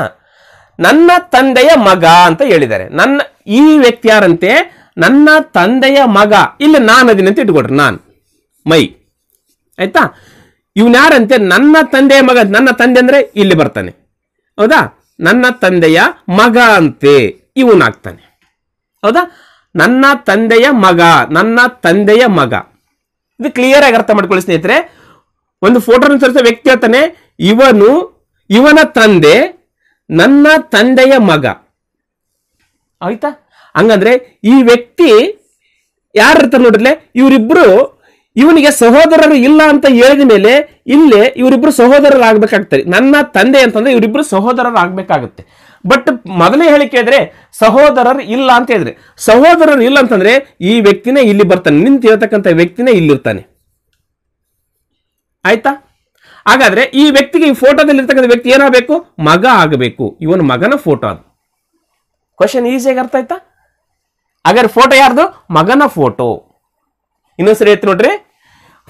ನನ್ನ ತಂದೆಯ ಮಗ ಅಂತ ಹೇಳಿದ್ದಾರೆ ನನ್ನ ಈ ವ್ಯಕ್ತಿ ಯಾರಂತೆ ನನ್ನ ತಂದೆಯ ಮಗ ಇಲ್ಲ ನಾನು ಅದೀನಂತ ಇಟ್ಕೊಡ್ರಿ ನಾನು ಮೈ ಆಯ್ತಾ ಯಾರಂತೆ ನನ್ನ ತಂದೆಯ ಮಗ ನನ್ನ ತಂದೆ ಅಂದರೆ ಇಲ್ಲಿ ಬರ್ತಾನೆ ಹೌದಾ ನನ್ನ ತಂದೆಯ ಮಗ ಅಂತೆ ಇವನಾಗ್ತಾನೆ ಹೌದಾ ನನ್ನ ತಂದೆಯ ಮಗ ನನ್ನ ತಂದೆಯ ಮಗ ಇದು ಕ್ಲಿಯರ್ ಆಗಿ ಅರ್ಥ ಮಾಡ್ಕೊಳ್ಳಿ ಸ್ನೇಹಿತರೆ ಒಂದು ಫೋಟೋ ತೋರಿಸೋ ವ್ಯಕ್ತಿ ಹೇಳ್ತಾನೆ ಇವನು ಇವನ ತಂದೆ ನನ್ನ ತಂದೆಯ ಮಗ ಆಯ್ತಾ ಹಂಗಂದ್ರೆ ಈ ವ್ಯಕ್ತಿ ಯಾರ ನೋಡಿದ್ರೆ ಇವರಿಬ್ರು ಇವನಿಗೆ ಸಹೋದರರು ಇಲ್ಲ ಅಂತ ಹೇಳಿದ ಮೇಲೆ ಇಲ್ಲೇ ಇವರಿಬ್ರು ಸಹೋದರರಾಗಬೇಕಾಗ್ತಾರೆ ನನ್ನ ತಂದೆ ಅಂತಂದ್ರೆ ಇವರಿಬ್ರು ಸಹೋದರರಾಗಬೇಕಾಗುತ್ತೆ ಬಟ್ ಮೊದಲೇ ಹೇಳಿಕೆ ಇದ್ರೆ ಸಹೋದರರು ಇಲ್ಲ ಅಂತ ಹೇಳಿದ್ರೆ ಸಹೋದರರು ಇಲ್ಲ ಅಂತಂದ್ರೆ ಈ ವ್ಯಕ್ತಿನೇ ಇಲ್ಲಿ ಬರ್ತಾನೆ ನಿಂತು ಹೇಳ್ತಕ್ಕಂಥ ವ್ಯಕ್ತಿನೇ ಇಲ್ಲಿರ್ತಾನೆ ಆಯ್ತಾ ಹಾಗಾದ್ರೆ ಈ ವ್ಯಕ್ತಿಗೆ ಈ ಫೋಟೋದಲ್ಲಿ ಇರ್ತಕ್ಕಂಥ ವ್ಯಕ್ತಿ ಏನಾಗಬೇಕು ಮಗ ಆಗಬೇಕು ಇವನು ಮಗನ ಫೋಟೋ ಅದು ಕ್ವಶನ್ ಈಸಿಯಾಗಿ ಅರ್ಥ ಆಯ್ತಾ ಹಾಗಾದ್ರೆ ಫೋಟೋ ಯಾರ್ದು ಮಗನ ಫೋಟೋ ಇನ್ನೊಂದ್ಸರಿ ಹೇಳ್ತೀನಿ ನೋಡ್ರಿ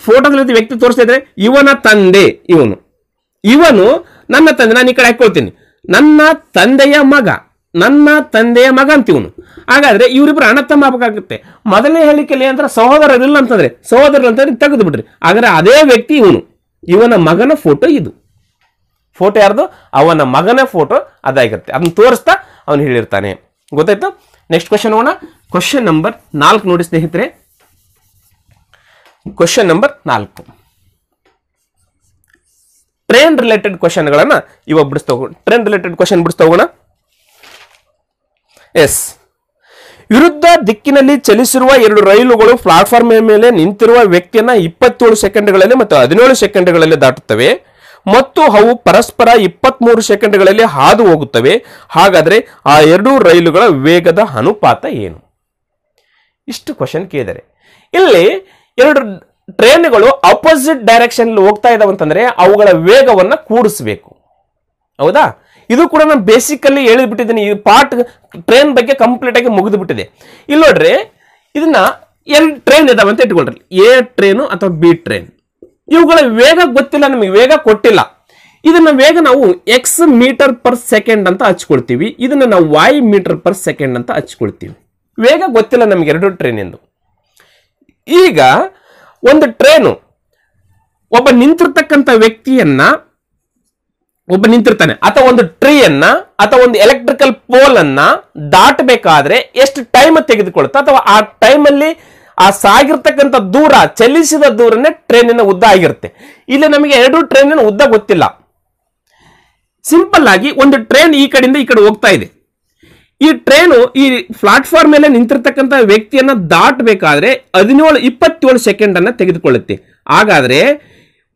ಫೋಟೋದಲ್ಲಿ ವ್ಯಕ್ತಿ ತೋರಿಸ್ತಾ ಇದ್ರೆ ಇವನ ತಂದೆ ಇವನು ಇವನು ನನ್ನ ತಂದೆ ನಾನು ಈ ಕಡೆ ಹಾಕೊಳ್ತೀನಿ ನನ್ನ ತಂದೆಯ ಮಗ ನನ್ನ ತಂದೆಯ ಮಗ ಅಂತ ಇವನು ಹಾಗಾದ್ರೆ ಇವರಿಬ್ಬರು ಅಣ್ಣ ತಮ್ಮ ಮೊದಲೇ ಮೊದಲನೇ ಹೇಳಿಕೆಯಲ್ಲಿ ಅಂದ್ರೆ ಸಹೋದರರಿಲ್ಲ ಅಂತಂದ್ರೆ ಸಹೋದರರು ಅಂತಂದ್ರೆ ತೆಗೆದು ಬಿಡ್ರಿ ಹಾಗಾದ್ರೆ ಅದೇ ವ್ಯಕ್ತಿ ಇವನು ಇವನ ಮಗನ ಫೋಟೋ ಇದು ಫೋಟೋ ಯಾರ್ದು ಅವನ ಮಗನ ಫೋಟೋ ಅದಾಗಿರುತ್ತೆ ಅದನ್ನ ತೋರಿಸ್ತಾ ಅವನು ಹೇಳಿರ್ತಾನೆ ಗೊತ್ತಾಯ್ತು ನೆಕ್ಸ್ಟ್ ಕ್ವಶನ್ ಹೋಗೋಣ ಕ್ವಶನ್ ನಂಬರ್ ನಾಲ್ಕು ನೋಡಿ ಸ್ನೇಹಿತರೆ ಕ್ವಶನ್ ನಂಬರ್ ನಾಲ್ಕು ಟ್ರೈನ್ ರಿಲೇಟೆಡ್ ಕ್ವಶನ್ಗಳನ್ನು ಇವಾಗ ಬಿಡಿಸ್ತಾ ಹೋಗೋಣ ಟ್ರೈನ್ ರಿಲೇಟೆಡ್ ಕ್ವಶನ್ ಬಿಡಿಸ್ತಾ ಹೋಗೋಣ ಎಸ್ ವಿರುದ್ಧ ದಿಕ್ಕಿನಲ್ಲಿ ಚಲಿಸಿರುವ ಎರಡು ರೈಲುಗಳು ಪ್ಲಾಟ್ಫಾರ್ಮ್ ಮೇಲೆ ನಿಂತಿರುವ ವ್ಯಕ್ತಿಯನ್ನ ಇಪ್ಪತ್ತೇಳು ಸೆಕೆಂಡ್ಗಳಲ್ಲಿ ಮತ್ತು ಹದಿನೇಳು ಸೆಕೆಂಡ್ಗಳಲ್ಲಿ ದಾಟುತ್ತವೆ ಮತ್ತು ಅವು ಪರಸ್ಪರ ಇಪ್ಪತ್ಮೂರು ಸೆಕೆಂಡ್ಗಳಲ್ಲಿ ಹಾದು ಹೋಗುತ್ತವೆ ಹಾಗಾದರೆ ಆ ಎರಡೂ ರೈಲುಗಳ ವೇಗದ ಅನುಪಾತ ಏನು ಇಷ್ಟು ಕ್ವಶನ್ ಕೇಳಿದರೆ ಇಲ್ಲಿ ಎರಡು ಟ್ರೈನ್ಗಳು ಅಪೋಸಿಟ್ ಡೈರೆಕ್ಷನ್ ಹೋಗ್ತಾ ಇದಾವಂತಂದ್ರೆ ಅವುಗಳ ವೇಗವನ್ನು ಕೂಡಿಸ್ಬೇಕು ಹೌದಾ ಇದು ಕೂಡ ನಾನು ಬೇಸಿಕಲ್ಲಿ ಹೇಳಿಬಿಟ್ಟಿದ್ದೀನಿ ಈ ಪಾರ್ಟ್ ಟ್ರೈನ್ ಬಗ್ಗೆ ಕಂಪ್ಲೀಟ್ ಆಗಿ ಮುಗಿದು ಬಿಟ್ಟಿದೆ ಇಲ್ಲಿ ನೋಡ್ರಿ ಇದನ್ನ ಎರಡು ಟ್ರೈನ್ ಅಂತ ಇಟ್ಕೊಳ್ರಿ ಎ ಟ್ರೈನು ಅಥವಾ ಬಿ ಟ್ರೈನ್ ಇವುಗಳ ವೇಗ ಗೊತ್ತಿಲ್ಲ ನಮಗೆ ವೇಗ ಕೊಟ್ಟಿಲ್ಲ ಇದನ್ನ ವೇಗ ನಾವು ಎಕ್ಸ್ ಮೀಟರ್ ಪರ್ ಸೆಕೆಂಡ್ ಅಂತ ಹಚ್ಕೊಳ್ತೀವಿ ಇದನ್ನ ನಾವು ವೈ ಮೀಟರ್ ಪರ್ ಸೆಕೆಂಡ್ ಅಂತ ಹಚ್ಕೊಳ್ತೀವಿ ವೇಗ ಗೊತ್ತಿಲ್ಲ ನಮಗೆ ಎರಡು ಟ್ರೈನ್ ಎಂದು ಈಗ ಒಂದು ಟ್ರೇನು ಒಬ್ಬ ನಿಂತಿರ್ತಕ್ಕಂಥ ವ್ಯಕ್ತಿಯನ್ನ ಒಬ್ಬ ನಿಂತಿರ್ತಾನೆ ಅಥವಾ ಒಂದು ಟ್ರೀಯನ್ನ ಅಥವಾ ಒಂದು ಎಲೆಕ್ಟ್ರಿಕಲ್ ಪೋಲ್ ಅನ್ನ ದಾಟಬೇಕಾದ್ರೆ ಎಷ್ಟು ಟೈಮ್ ತೆಗೆದುಕೊಳ್ಳುತ್ತೆ ಅಥವಾ ಆ ಟೈಮಲ್ಲಿ ಆ ಸಾಗಿರ್ತಕ್ಕಂಥ ದೂರ ಚಲಿಸಿದ ದೂರನೇ ಟ್ರೈನಿನ ಉದ್ದ ಆಗಿರುತ್ತೆ ಇಲ್ಲಿ ನಮಗೆ ಎರಡು ಟ್ರೈನಿನ ಉದ್ದ ಗೊತ್ತಿಲ್ಲ ಸಿಂಪಲ್ ಆಗಿ ಒಂದು ಟ್ರೈನ್ ಈ ಕಡೆಯಿಂದ ಈ ಕಡೆ ಹೋಗ್ತಾ ಇದೆ ಈ ಟ್ರೈನು ಈ ಪ್ಲಾಟ್ಫಾರ್ಮ್ ಮೇಲೆ ನಿಂತಿರ್ತಕ್ಕಂಥ ವ್ಯಕ್ತಿಯನ್ನ ದಾಟಬೇಕಾದ್ರೆ ಹದಿನೇಳು ಇಪ್ಪತ್ತೇಳು ಸೆಕೆಂಡನ್ನು ತೆಗೆದುಕೊಳ್ಳುತ್ತೆ ಹಾಗಾದ್ರೆ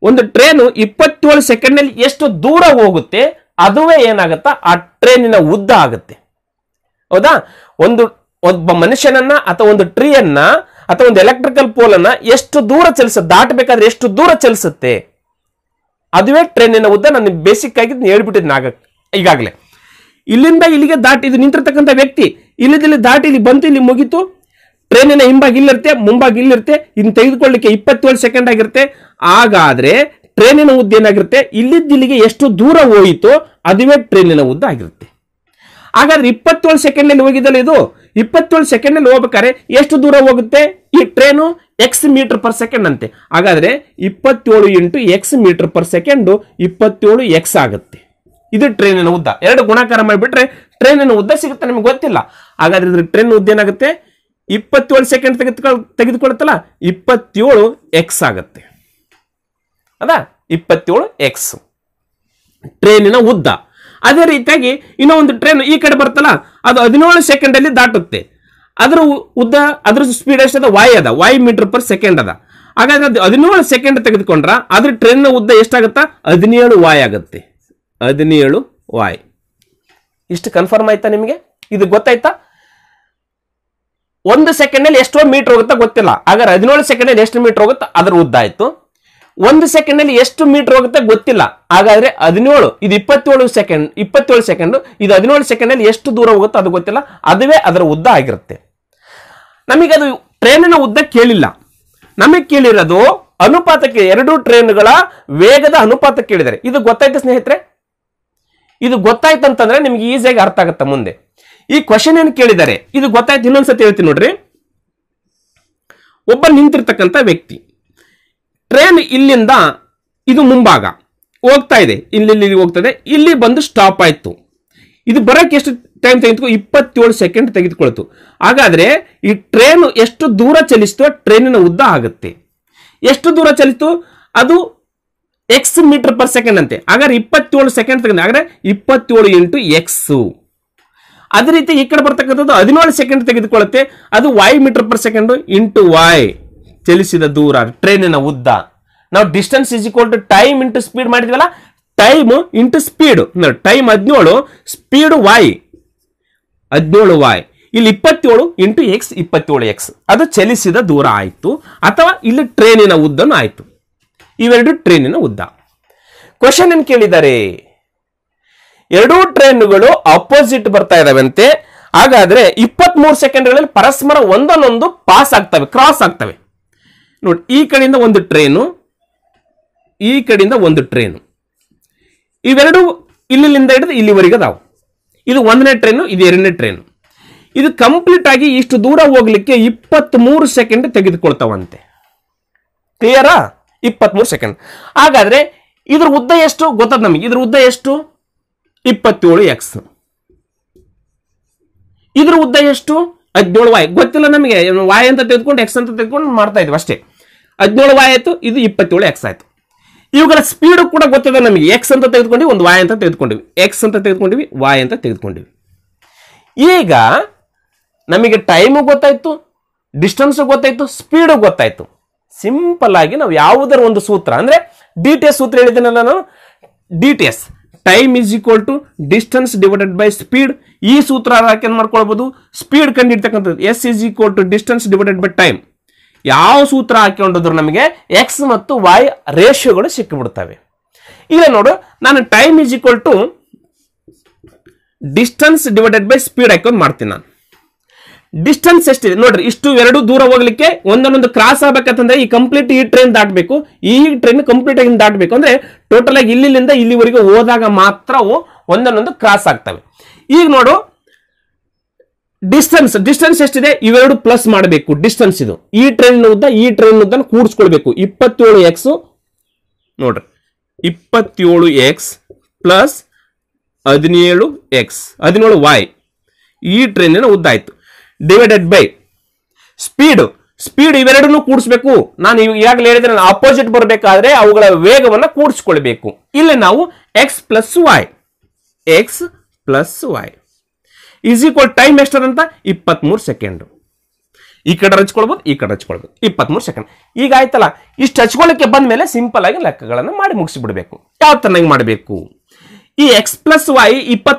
ಒಂದು ಟ್ರೈನು ಇಪ್ಪತ್ತೇಳು ಸೆಕೆಂಡ್ ಎಷ್ಟು ದೂರ ಹೋಗುತ್ತೆ ಅದುವೇ ಏನಾಗುತ್ತಾ ಆ ಟ್ರೈನಿನ ಉದ್ದ ಆಗುತ್ತೆ ಹೌದಾ ಒಂದು ಒಬ್ಬ ಮನುಷ್ಯನನ್ನ ಅಥವಾ ಒಂದು ಟ್ರೀಯನ್ನ ಅಥವಾ ಒಂದು ಎಲೆಕ್ಟ್ರಿಕಲ್ ಪೋಲನ್ನ ಎಷ್ಟು ದೂರ ಚಲಿಸುತ್ತೆ ದಾಟಬೇಕಾದ್ರೆ ಎಷ್ಟು ದೂರ ಚಲಿಸುತ್ತೆ ಅದುವೇ ಟ್ರೈನಿನ ಉದ್ದ ನಾನು ಬೇಸಿಕ್ ಆಗಿ ಹೇಳ್ಬಿಟ್ಟಿದ್ದೀನಿ ಆಗ ಈಗಾಗಲೇ ಇಲ್ಲಿಂದ ಇಲ್ಲಿಗೆ ದಾಟಿ ಇದು ನಿಂತಿರ್ತಕ್ಕಂಥ ವ್ಯಕ್ತಿ ಇಲ್ಲಿದಲ್ಲಿ ದಾಟಿ ಇಲ್ಲಿ ಬಂತು ಇಲ್ಲಿ ಮುಗಿತು ಟ್ರೈನಿನ ಹಿಂಬಾಗಿ ಇಲ್ಲಿರುತ್ತೆ ಮುಂಬಾಗಿ ಇಲ್ಲಿರುತ್ತೆ ಇನ್ನು ತೆಗೆದುಕೊಳ್ಳಿಕ್ಕೆ ಇಪ್ಪತ್ತೇಳು ಸೆಕೆಂಡ್ ಆಗಿರುತ್ತೆ ಹಾಗಾದರೆ ಟ್ರೈನಿನ ಉದ್ದ ಏನಾಗಿರುತ್ತೆ ಇಲ್ಲಿಗೆ ಎಷ್ಟು ದೂರ ಹೋಯಿತು ಅದುವೇ ಟ್ರೈನಿನ ಉದ್ದ ಆಗಿರುತ್ತೆ ಹಾಗಾದ್ರೆ ಇಪ್ಪತ್ತೇಳು ಸೆಕೆಂಡಲ್ಲಿ ಹೋಗಿದ್ದಲ್ಲ ಇದು ಇಪ್ಪತ್ತೇಳು ಸೆಕೆಂಡಲ್ಲಿ ಹೋಗ್ಬೇಕಾದ್ರೆ ಎಷ್ಟು ದೂರ ಹೋಗುತ್ತೆ ಈ train X metre per second ಅಂತೆ ಹಾಗಾದರೆ ಇಪ್ಪತ್ತೇಳು into X metre per second ಇಪ್ಪತ್ತೇಳು ಎಕ್ಸ್ ಆಗುತ್ತೆ ಇದು ಟ್ರೈನಿನ ಉದ್ದ ಎರಡು ಗುಣಾಕಾರ ಮಾಡಿಬಿಟ್ರೆ ಟ್ರೈನಿನ ಉದ್ದ ಸಿಗುತ್ತೆ ನಿಮ್ಗೆ ಗೊತ್ತಿಲ್ಲ ಹಾಗಾದ್ರೆ ಇದ್ರ ಟ್ರೈನ್ ಉದ್ದ ಏನಾಗುತ್ತೆ ಇಪ್ಪತ್ತೇಳು ಸೆಕೆಂಡ್ ತೆಗೆದುಕೊಳ್ ತೆಗೆದುಕೊಳ್ತಲ್ಲ ಇಪ್ಪತ್ತೇಳು ಎಕ್ಸ್ ಆಗುತ್ತೆ ಅದ ಇಪ್ಪತ್ತೇಳು ಎಕ್ಸ್ ಟ್ರೈನಿನ ಉದ್ದ ಅದೇ ರೀತಿಯಾಗಿ ಇನ್ನೂ ಒಂದು ಟ್ರೈನ್ ಈ ಕಡೆ ಬರ್ತಲ್ಲ ಅದು ಹದಿನೇಳು ಅಲ್ಲಿ ದಾಟುತ್ತೆ ಅದರ ಉದ್ದ ಅದ್ರ ಸ್ಪೀಡ್ ಅದ ವಾಯ್ ಅದ ವಾಯ್ ಮೀಟರ್ ಪರ್ ಸೆಕೆಂಡ್ ಅದ ಹಾಗಾದ್ರೆ ಅದು ಹದಿನೇಳು ಸೆಕೆಂಡ್ ತೆಗೆದುಕೊಂಡ್ರ ಅದ್ರ ಟ್ರೈನ್ ಉದ್ದ ಎಷ್ಟಾಗುತ್ತಾ ಹದಿನೇಳು ವಾಯ್ ಆಗುತ್ತೆ ಹದಿನೇಳು ವಾಯ್ ಇಷ್ಟು ಕನ್ಫರ್ಮ್ ಆಯ್ತಾ ನಿಮಗೆ ಇದು ಗೊತ್ತಾಯ್ತಾ ಒಂದು ಸೆಕೆಂಡಲ್ಲಿ ಎಷ್ಟೋ ಮೀಟರ್ ಹೋಗುತ್ತಾ ಗೊತ್ತಿಲ್ಲ ಹಾಗಾದ್ರೆ ಹದಿನೇಳು ಸೆಕೆಂಡಲ್ಲಿ ಎಷ್ಟು ಮೀಟರ್ ಹೋಗುತ್ತಾ ಅದರ ಉದ್ದ ಆಯ್ತು ಒಂದು ಸೆಕೆಂಡಲ್ಲಿ ಎಷ್ಟು ಮೀಟರ್ ಹೋಗುತ್ತೆ ಗೊತ್ತಿಲ್ಲ ಹಾಗಾದ್ರೆ ಹದಿನೇಳು ಇದು ಇಪ್ಪತ್ತೇಳು ಸೆಕೆಂಡ್ ಇಪ್ಪತ್ತೇಳು ಸೆಕೆಂಡ್ ಇದು ಹದಿನೇಳು ಸೆಕೆಂಡಲ್ಲಿ ಎಷ್ಟು ದೂರ ಹೋಗುತ್ತೋ ಅದು ಗೊತ್ತಿಲ್ಲ ಅದುವೇ ಅದರ ಉದ್ದ ಆಗಿರುತ್ತೆ ನಮಗೆ ಅದು ಟ್ರೈನಿನ ಉದ್ದ ಕೇಳಿಲ್ಲ ನಮಗೆ ಕೇಳಿರೋದು ಅನುಪಾತಕ್ಕೆ ಎರಡು ಟ್ರೇನ್ಗಳ ವೇಗದ ಅನುಪಾತ ಕೇಳಿದರೆ ಇದು ಗೊತ್ತಾಯ್ತು ಸ್ನೇಹಿತರೆ ಇದು ಗೊತ್ತಾಯ್ತು ಅಂತಂದ್ರೆ ನಿಮ್ಗೆ ಈಸಿಯಾಗಿ ಅರ್ಥ ಆಗುತ್ತೆ ಮುಂದೆ ಈ ಕ್ವಶನ್ ಏನು ಕೇಳಿದ್ದಾರೆ ಇದು ಗೊತ್ತಾಯ್ತು ಇನ್ನೊಂದ್ಸತಿ ಹೇಳ್ತೀನಿ ನೋಡ್ರಿ ಒಬ್ಬ ನಿಂತಿರ್ತಕ್ಕಂಥ ವ್ಯಕ್ತಿ ಟ್ರೈನ್ ಇಲ್ಲಿಂದ ಇದು ಮುಂಭಾಗ ಹೋಗ್ತಾ ಇದೆ ಇಲ್ಲಿ ಹೋಗ್ತಾ ಇದೆ ಇಲ್ಲಿ ಬಂದು ಸ್ಟಾಪ್ ಆಯಿತು ಇದು ಬರೋಕೆ ಎಷ್ಟು ಟೈಮ್ ತೆಗೆದುಕೊ ಇಪ್ಪತ್ತೇಳು ಸೆಕೆಂಡ್ ತೆಗೆದುಕೊಳ್ತು ಹಾಗಾದ್ರೆ ಈ ಟ್ರೈನ್ ಎಷ್ಟು ದೂರ ಚಲಿಸ್ತೋ ಟ್ರೈನಿನ ಉದ್ದ ಆಗುತ್ತೆ ಎಷ್ಟು ದೂರ ಚಲಿತು ಅದು ಎಕ್ಸ್ ಮೀಟರ್ ಪರ್ ಸೆಕೆಂಡ್ ಅಂತೆ ಹಾಗಾದ್ರೆ ಇಪ್ಪತ್ತೇಳು ಸೆಕೆಂಡ್ ತಗೊಂಡು ಹಾಗಾದ್ರೆ ಇಪ್ಪತ್ತೇಳು ಇಂಟು ಎಕ್ಸು ಅದೇ ರೀತಿ ಈ ಕಡೆ ಬರ್ತಕ್ಕಂಥದ್ದು ಹದಿನೇಳು ಸೆಕೆಂಡ್ ತೆಗೆದುಕೊಳ್ಳುತ್ತೆ ಅದು Y metre per second into Y ಚಲಿಸಿದ ದೂರ ಟ್ರೈನಿನ ಉದ್ದ ನಾವು distance is equal to time into speed ಮಾಡಿದ್ವಲ್ಲ ಟೈಮ್ ಇಂಟು ಸ್ಪೀಡ್ ಟೈಮ್ ಹದಿನೇಳು ಸ್ಪೀಡ್ ವೈ ಹದಿನೇಳು ವೈ ಇಲ್ಲಿ ಇಪ್ಪತ್ತೇಳು ಇಂಟು ಎಕ್ಸ್ ಇಪ್ಪತ್ತೇಳು ಎಕ್ಸ್ ಅದು ಚಲಿಸಿದ ದೂರ ಆಯಿತು ಅಥವಾ ಇಲ್ಲಿ ಟ್ರೈನಿನ ಉದ್ದನೂ ಆಯಿತು ಇವೆರಡು ಟ್ರೈನಿನ ಉದ್ದ ಕ್ವಶನ್ ಏನು ಕೇಳಿದ್ದಾರೆ ಎರಡೂ ಟ್ರೈನ್ಗಳು ಅಪೋಸಿಟ್ ಬರ್ತಾ ಇದಾವಂತೆ ಹಾಗಾದ್ರೆ ಇಪ್ಪತ್ತ್ ಮೂರು ಸೆಕೆಂಡ್ಗಳಲ್ಲಿ ಪರಸ್ಪರ ಒಂದನ್ನೊಂದು ಪಾಸ್ ಆಗ್ತವೆ ಕ್ರಾಸ್ ಆಗ್ತವೆ ನೋಡಿ ಈ ಕಡೆಯಿಂದ ಒಂದು ಟ್ರೈನು ಈ ಕಡೆಯಿಂದ ಒಂದು ಟ್ರೈನು ಇವೆರಡು ಇಲ್ಲಿಂದ ಹಿಡಿದು ಇಲ್ಲಿವರೆಗೆ ಅದಾವು ಇದು ಒಂದನೇ ಟ್ರೈನು ಇದು ಎರಡನೇ ಟ್ರೈನು ಇದು ಕಂಪ್ಲೀಟ್ ಆಗಿ ಇಷ್ಟು ದೂರ ಹೋಗ್ಲಿಕ್ಕೆ ಇಪ್ಪತ್ತ್ ಮೂರು ಸೆಕೆಂಡ್ ತೆಗೆದುಕೊಳ್ತಾವಂತೆ ಕ್ಲಿಯರಾ ಇಪ್ಪತ್ತ್ಮೂರು ಸೆಕೆಂಡ್ ಹಾಗಾದರೆ ಇದ್ರ ಉದ್ದ ಎಷ್ಟು ಗೊತ್ತದ ನಮಗೆ ಇದ್ರ ಉದ್ದ ಎಷ್ಟು ಇಪ್ಪತ್ತೇಳು ಎಕ್ಸ್ ಇದ್ರ ಉದ್ದ ಎಷ್ಟು ಹದಿನೇಳು ವಾಯ್ ಗೊತ್ತಿಲ್ಲ ನಮಗೆ ವಾಯ್ ಅಂತ ತೆಗೆದುಕೊಂಡು ಎಕ್ಸ್ ಅಂತ ತೆಗೆದುಕೊಂಡು ಮಾಡ್ತಾ ಇದ್ವಿ ಅಷ್ಟೇ ಹದಿನೇಳು ವಾಯ್ ಆಯಿತು ಇದು ಇಪ್ಪತ್ತೇಳು ಎಕ್ಸ್ ಆಯಿತು ಇವುಗಳ ಸ್ಪೀಡು ಕೂಡ ಗೊತ್ತಿದೆ ನಮಗೆ ಎಕ್ಸ್ ಅಂತ ತೆಗೆದುಕೊಂಡು ಒಂದು ವಾಯ್ ಅಂತ ತೆಗೆದುಕೊಂಡಿವಿ ಎಕ್ಸ್ ಅಂತ ತೆಗೆದುಕೊಂಡಿವಿ ವಾಯ್ ಅಂತ ತೆಗೆದುಕೊಂಡಿವಿ ಈಗ ನಮಗೆ ಟೈಮು ಗೊತ್ತಾಯಿತು ಡಿಸ್ಟೆನ್ಸು ಗೊತ್ತಾಯಿತು ಸ್ಪೀಡು ಗೊತ್ತಾಯ್ತು ಸಿಂಪಲ್ ಆಗಿ ನಾವು ಯಾವುದರ ಒಂದು ಸೂತ್ರ ಅಂದ್ರೆ ಡಿ ಟಿ ಎಸ್ ಸೂತ್ರ ಹೇಳಿದ್ದೇನಲ್ಲ ನಾನು D T S time is equal to distance divided by speed ಈ ಸೂತ್ರ ಹಾಕಿ ಏನ್ ಮಾಡ್ಕೊಳ್ಬೋದು ಸ್ಪೀಡ್ ಕಂಡು S is equal to distance divided by time ಯಾವ ಸೂತ್ರ ಹಾಕಿಕೊಂಡಿದ್ರು ನಮಗೆ ಎಕ್ಸ್ ಮತ್ತು ವೈ ರೇಷಿಯೋಗಳು ಸಿಕ್ಕಿಬಿಡ್ತವೆ ಈಗ ನೋಡು ನಾನು time is equal to distance divided by speed ಹಾಕೊಂಡು ಮಾಡ್ತೀನಿ ನಾನು ಡಿಸ್ಟೆನ್ಸ್ ಎಷ್ಟಿದೆ ನೋಡ್ರಿ ಇಷ್ಟು ಎರಡು ದೂರ ಹೋಗ್ಲಿಕ್ಕೆ ಒಂದೊಂದು ಕ್ರಾಸ್ ಆಗ್ಬೇಕಂತಂದ್ರೆ ಈ ಕಂಪ್ಲೀಟ್ ಈ ಟ್ರೈನ್ ದಾಟಬೇಕು ಈ ಟ್ರೈನ್ ಕಂಪ್ಲೀಟ್ ಆಗಿ ದಾಟಬೇಕು ಅಂದ್ರೆ ಟೋಟಲ್ ಆಗಿ ಇಲ್ಲಿಂದ ಇಲ್ಲಿವರೆಗೆ ಹೋದಾಗ ಮಾತ್ರ ಒಂದನ್ನೊಂದು ಕ್ರಾಸ್ ಆಗ್ತವೆ ಈಗ ನೋಡು ಡಿಸ್ಟೆನ್ಸ್ ಡಿಸ್ಟೆನ್ಸ್ ಎಷ್ಟಿದೆ ಇವೆರಡು ಪ್ಲಸ್ ಮಾಡಬೇಕು ಡಿಸ್ಟೆನ್ಸ್ ಇದು ಈ ಟ್ರೈನ್ ಉದ್ದ ಈ ಟ್ರೈನ್ ಉದ್ದ ಕೂಡಿಸ್ಕೊಳ್ಬೇಕು ಇಪ್ಪತ್ತೇಳು ಎಕ್ಸ್ ನೋಡ್ರಿ ಇಪ್ಪತ್ತೇಳು ಎಕ್ಸ್ ಪ್ಲಸ್ ಹದಿನೇಳು ಎಕ್ಸ್ ಹದಿನೇಳು ವೈ ಈ ಟ್ರೈನಿನ ಉದ್ದ ಆಯಿತು ಡಿವೈಡೆಡ್ ಬೈ ಸ್ಪೀಡ್ ಸ್ಪೀಡ್ ಇವೆರಡನ್ನು ಕೂಡಿಸ್ಬೇಕು ನಾನು ಈಗಾಗಲೇ ಹೇಳಿದ್ರೆ ಅಪೋಸಿಟ್ ಬರಬೇಕಾದ್ರೆ ಅವುಗಳ ವೇಗವನ್ನು ಕೂಡಿಸ್ಕೊಳ್ಬೇಕು ಇಲ್ಲಿ ನಾವು X plus Y X plus Y is equal time ಎಷ್ಟದಂತ ಇಪ್ಪತ್ಮೂರು ಸೆಕೆಂಡ್ ಈ ಕಡೆ ಹಚ್ಕೊಳ್ಬೋದು ಈ ಕಡೆ ಇಪ್ಪತ್ತ್ ಮೂರು ಸೆಕೆಂಡ್ ಈಗ ಆಯ್ತಲ್ಲ ಇಷ್ಟು ಹಚ್ಕೊಳ್ಳೋಕ್ಕೆ ಬಂದ ಮೇಲೆ ಸಿಂಪಲ್ ಆಗಿ ಲೆಕ್ಕಗಳನ್ನು ಮಾಡಿ ಮುಗಿಸಿಬಿಡಬೇಕು ಯಾವ ತನಗೆ ಮಾಡಬೇಕು ಈ ಎಕ್ಸ್ ಪ್ಲಸ್ ವೈ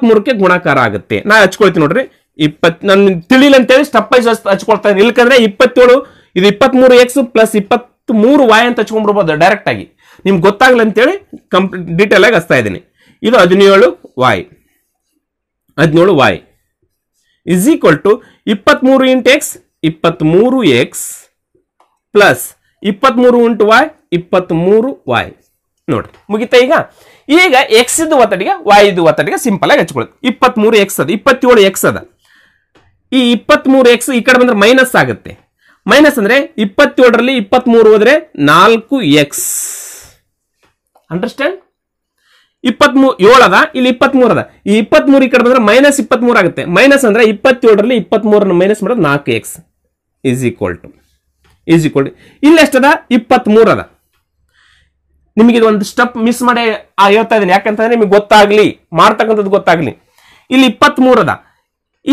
ಮೂರಕ್ಕೆ ಗುಣಾಕಾರ ಆಗುತ್ತೆ ನಾ ಹಚ್ಕೊಳ್ತೀನಿ ನೋಡ್ರಿ ಇಪ್ಪತ್ ನಾನು ತಿಳಿಲ್ಲ ಅಂತೇಳಿ ಸ್ಟೆಪ್ ವೈಸ್ ಹಚ್ಕೊಳ್ತಾ ಇದ್ದೀನಿ ಇಲ್ಕಂದ್ರೆ ಇಪ್ಪತ್ತೇಳು ಇದು ಮೂರು ಎಕ್ಸ್ ಪ್ಲಸ್ ಇಪ್ಪತ್ತ್ ಮೂರು ವಾಯ್ ಅಂತ ಹಚ್ಕೊಂಡ್ಬಿಡ್ಬೋದು ಡೈರೆಕ್ಟ್ ಆಗಿ ನಿಮ್ಗೆ ಗೊತ್ತಾಗಲ್ಲ ಅಂತೇಳಿ ಕಂಪ್ಲೀಟ್ ಡೀಟೇಲ್ ಆಗಿ ಹಚ್ತಾ ಇದ್ದೀನಿ ಇದು ಹದಿನೇಳು ವಾಯ್ ಹದಿನೇಳು ವಾಯ್ ಇಸ್ ಈಕ್ವಲ್ ಟು ಇಪ್ಪತ್ತ್ಮೂರು ಇಂಟು ಎಕ್ಸ್ ಮೂರು ಎಕ್ಸ್ ಪ್ಲಸ್ ಇಪ್ಪತ್ತ್ಮೂರು ಇಂಟು ವಾಯ್ ಇಪ್ಪತ್ತ್ಮೂರು ವಾಯ್ ನೋಡಿ ಮುಗಿತಾ ಈಗ ಈಗ ಎಕ್ಸ್ ಒತ್ತಡಿಗೆ ವಾಯ್ ಒತ್ತಡಿಗೆ ಸಿಂಪಲ್ ಆಗಿ ಇಪ್ಪತ್ತ್ ಇಪ್ಪತ್ತ್ಮೂರು ಎಕ್ಸ್ ಅದ ಇಪ್ಪತ್ತೇಳು ಎಕ್ಸ್ ಅದ ಈ ಇಪ್ಪತ್ತ್ ಮೂರು ಎಕ್ಸ್ ಈ ಕಡೆ ಬಂದ್ರೆ ಮೈನಸ್ ಆಗುತ್ತೆ ಮೈನಸ್ ಅಂದ್ರೆ ಇಪ್ಪತ್ತೇಳರಲ್ಲಿ ಇಪ್ಪತ್ತ್ ಮೂರು ಹೋದ್ರೆ ನಾಲ್ಕು ಎಕ್ಸ್ ಅಂಡರ್ಸ್ಟ್ಯಾಂಡ್ ಇಪ್ಪತ್ತ್ ಮೂರು ಏಳು ಅದ ಇಲ್ಲಿ ಇಪ್ಪತ್ತ್ ಅದ ಈ ಇಪ್ಪತ್ತ್ ಮೂರು ಈ ಕಡೆ ಬಂದ್ರೆ ಮೈನಸ್ ಇಪ್ಪತ್ತ್ ಮೂರು ಆಗುತ್ತೆ ಮೈನಸ್ ಅಂದ್ರೆ ಇಪ್ಪತ್ತೇಳರಲ್ಲಿ ಇಪ್ಪತ್ತ್ ಮೂರನ್ನ ಮೈನಸ್ ಮಾಡೋದು ನಾಲ್ಕು X is equal to is equal to ಇಲ್ಲಿ ಎಷ್ಟದ ಇಪ್ಪತ್ತ್ ಮೂರು ಅದ ನಿಮಗೆ ಒಂದು ಸ್ಟೆಪ್ ಮಿಸ್ ಮಾಡಿ ಹೇಳ್ತಾ ಇದ್ದೀನಿ ಯಾಕಂತಂದ್ರೆ ನಿಮಗೆ ಗೊತ್ತಾಗ್ಲಿ ಮಾಡ್ತಕ್ಕಂಥದ್ದು ಗೊತ್ತಾಗ್ಲಿ ಇಲ್ಲಿ ಇಪ್ಪತ್ತ್ ಅದ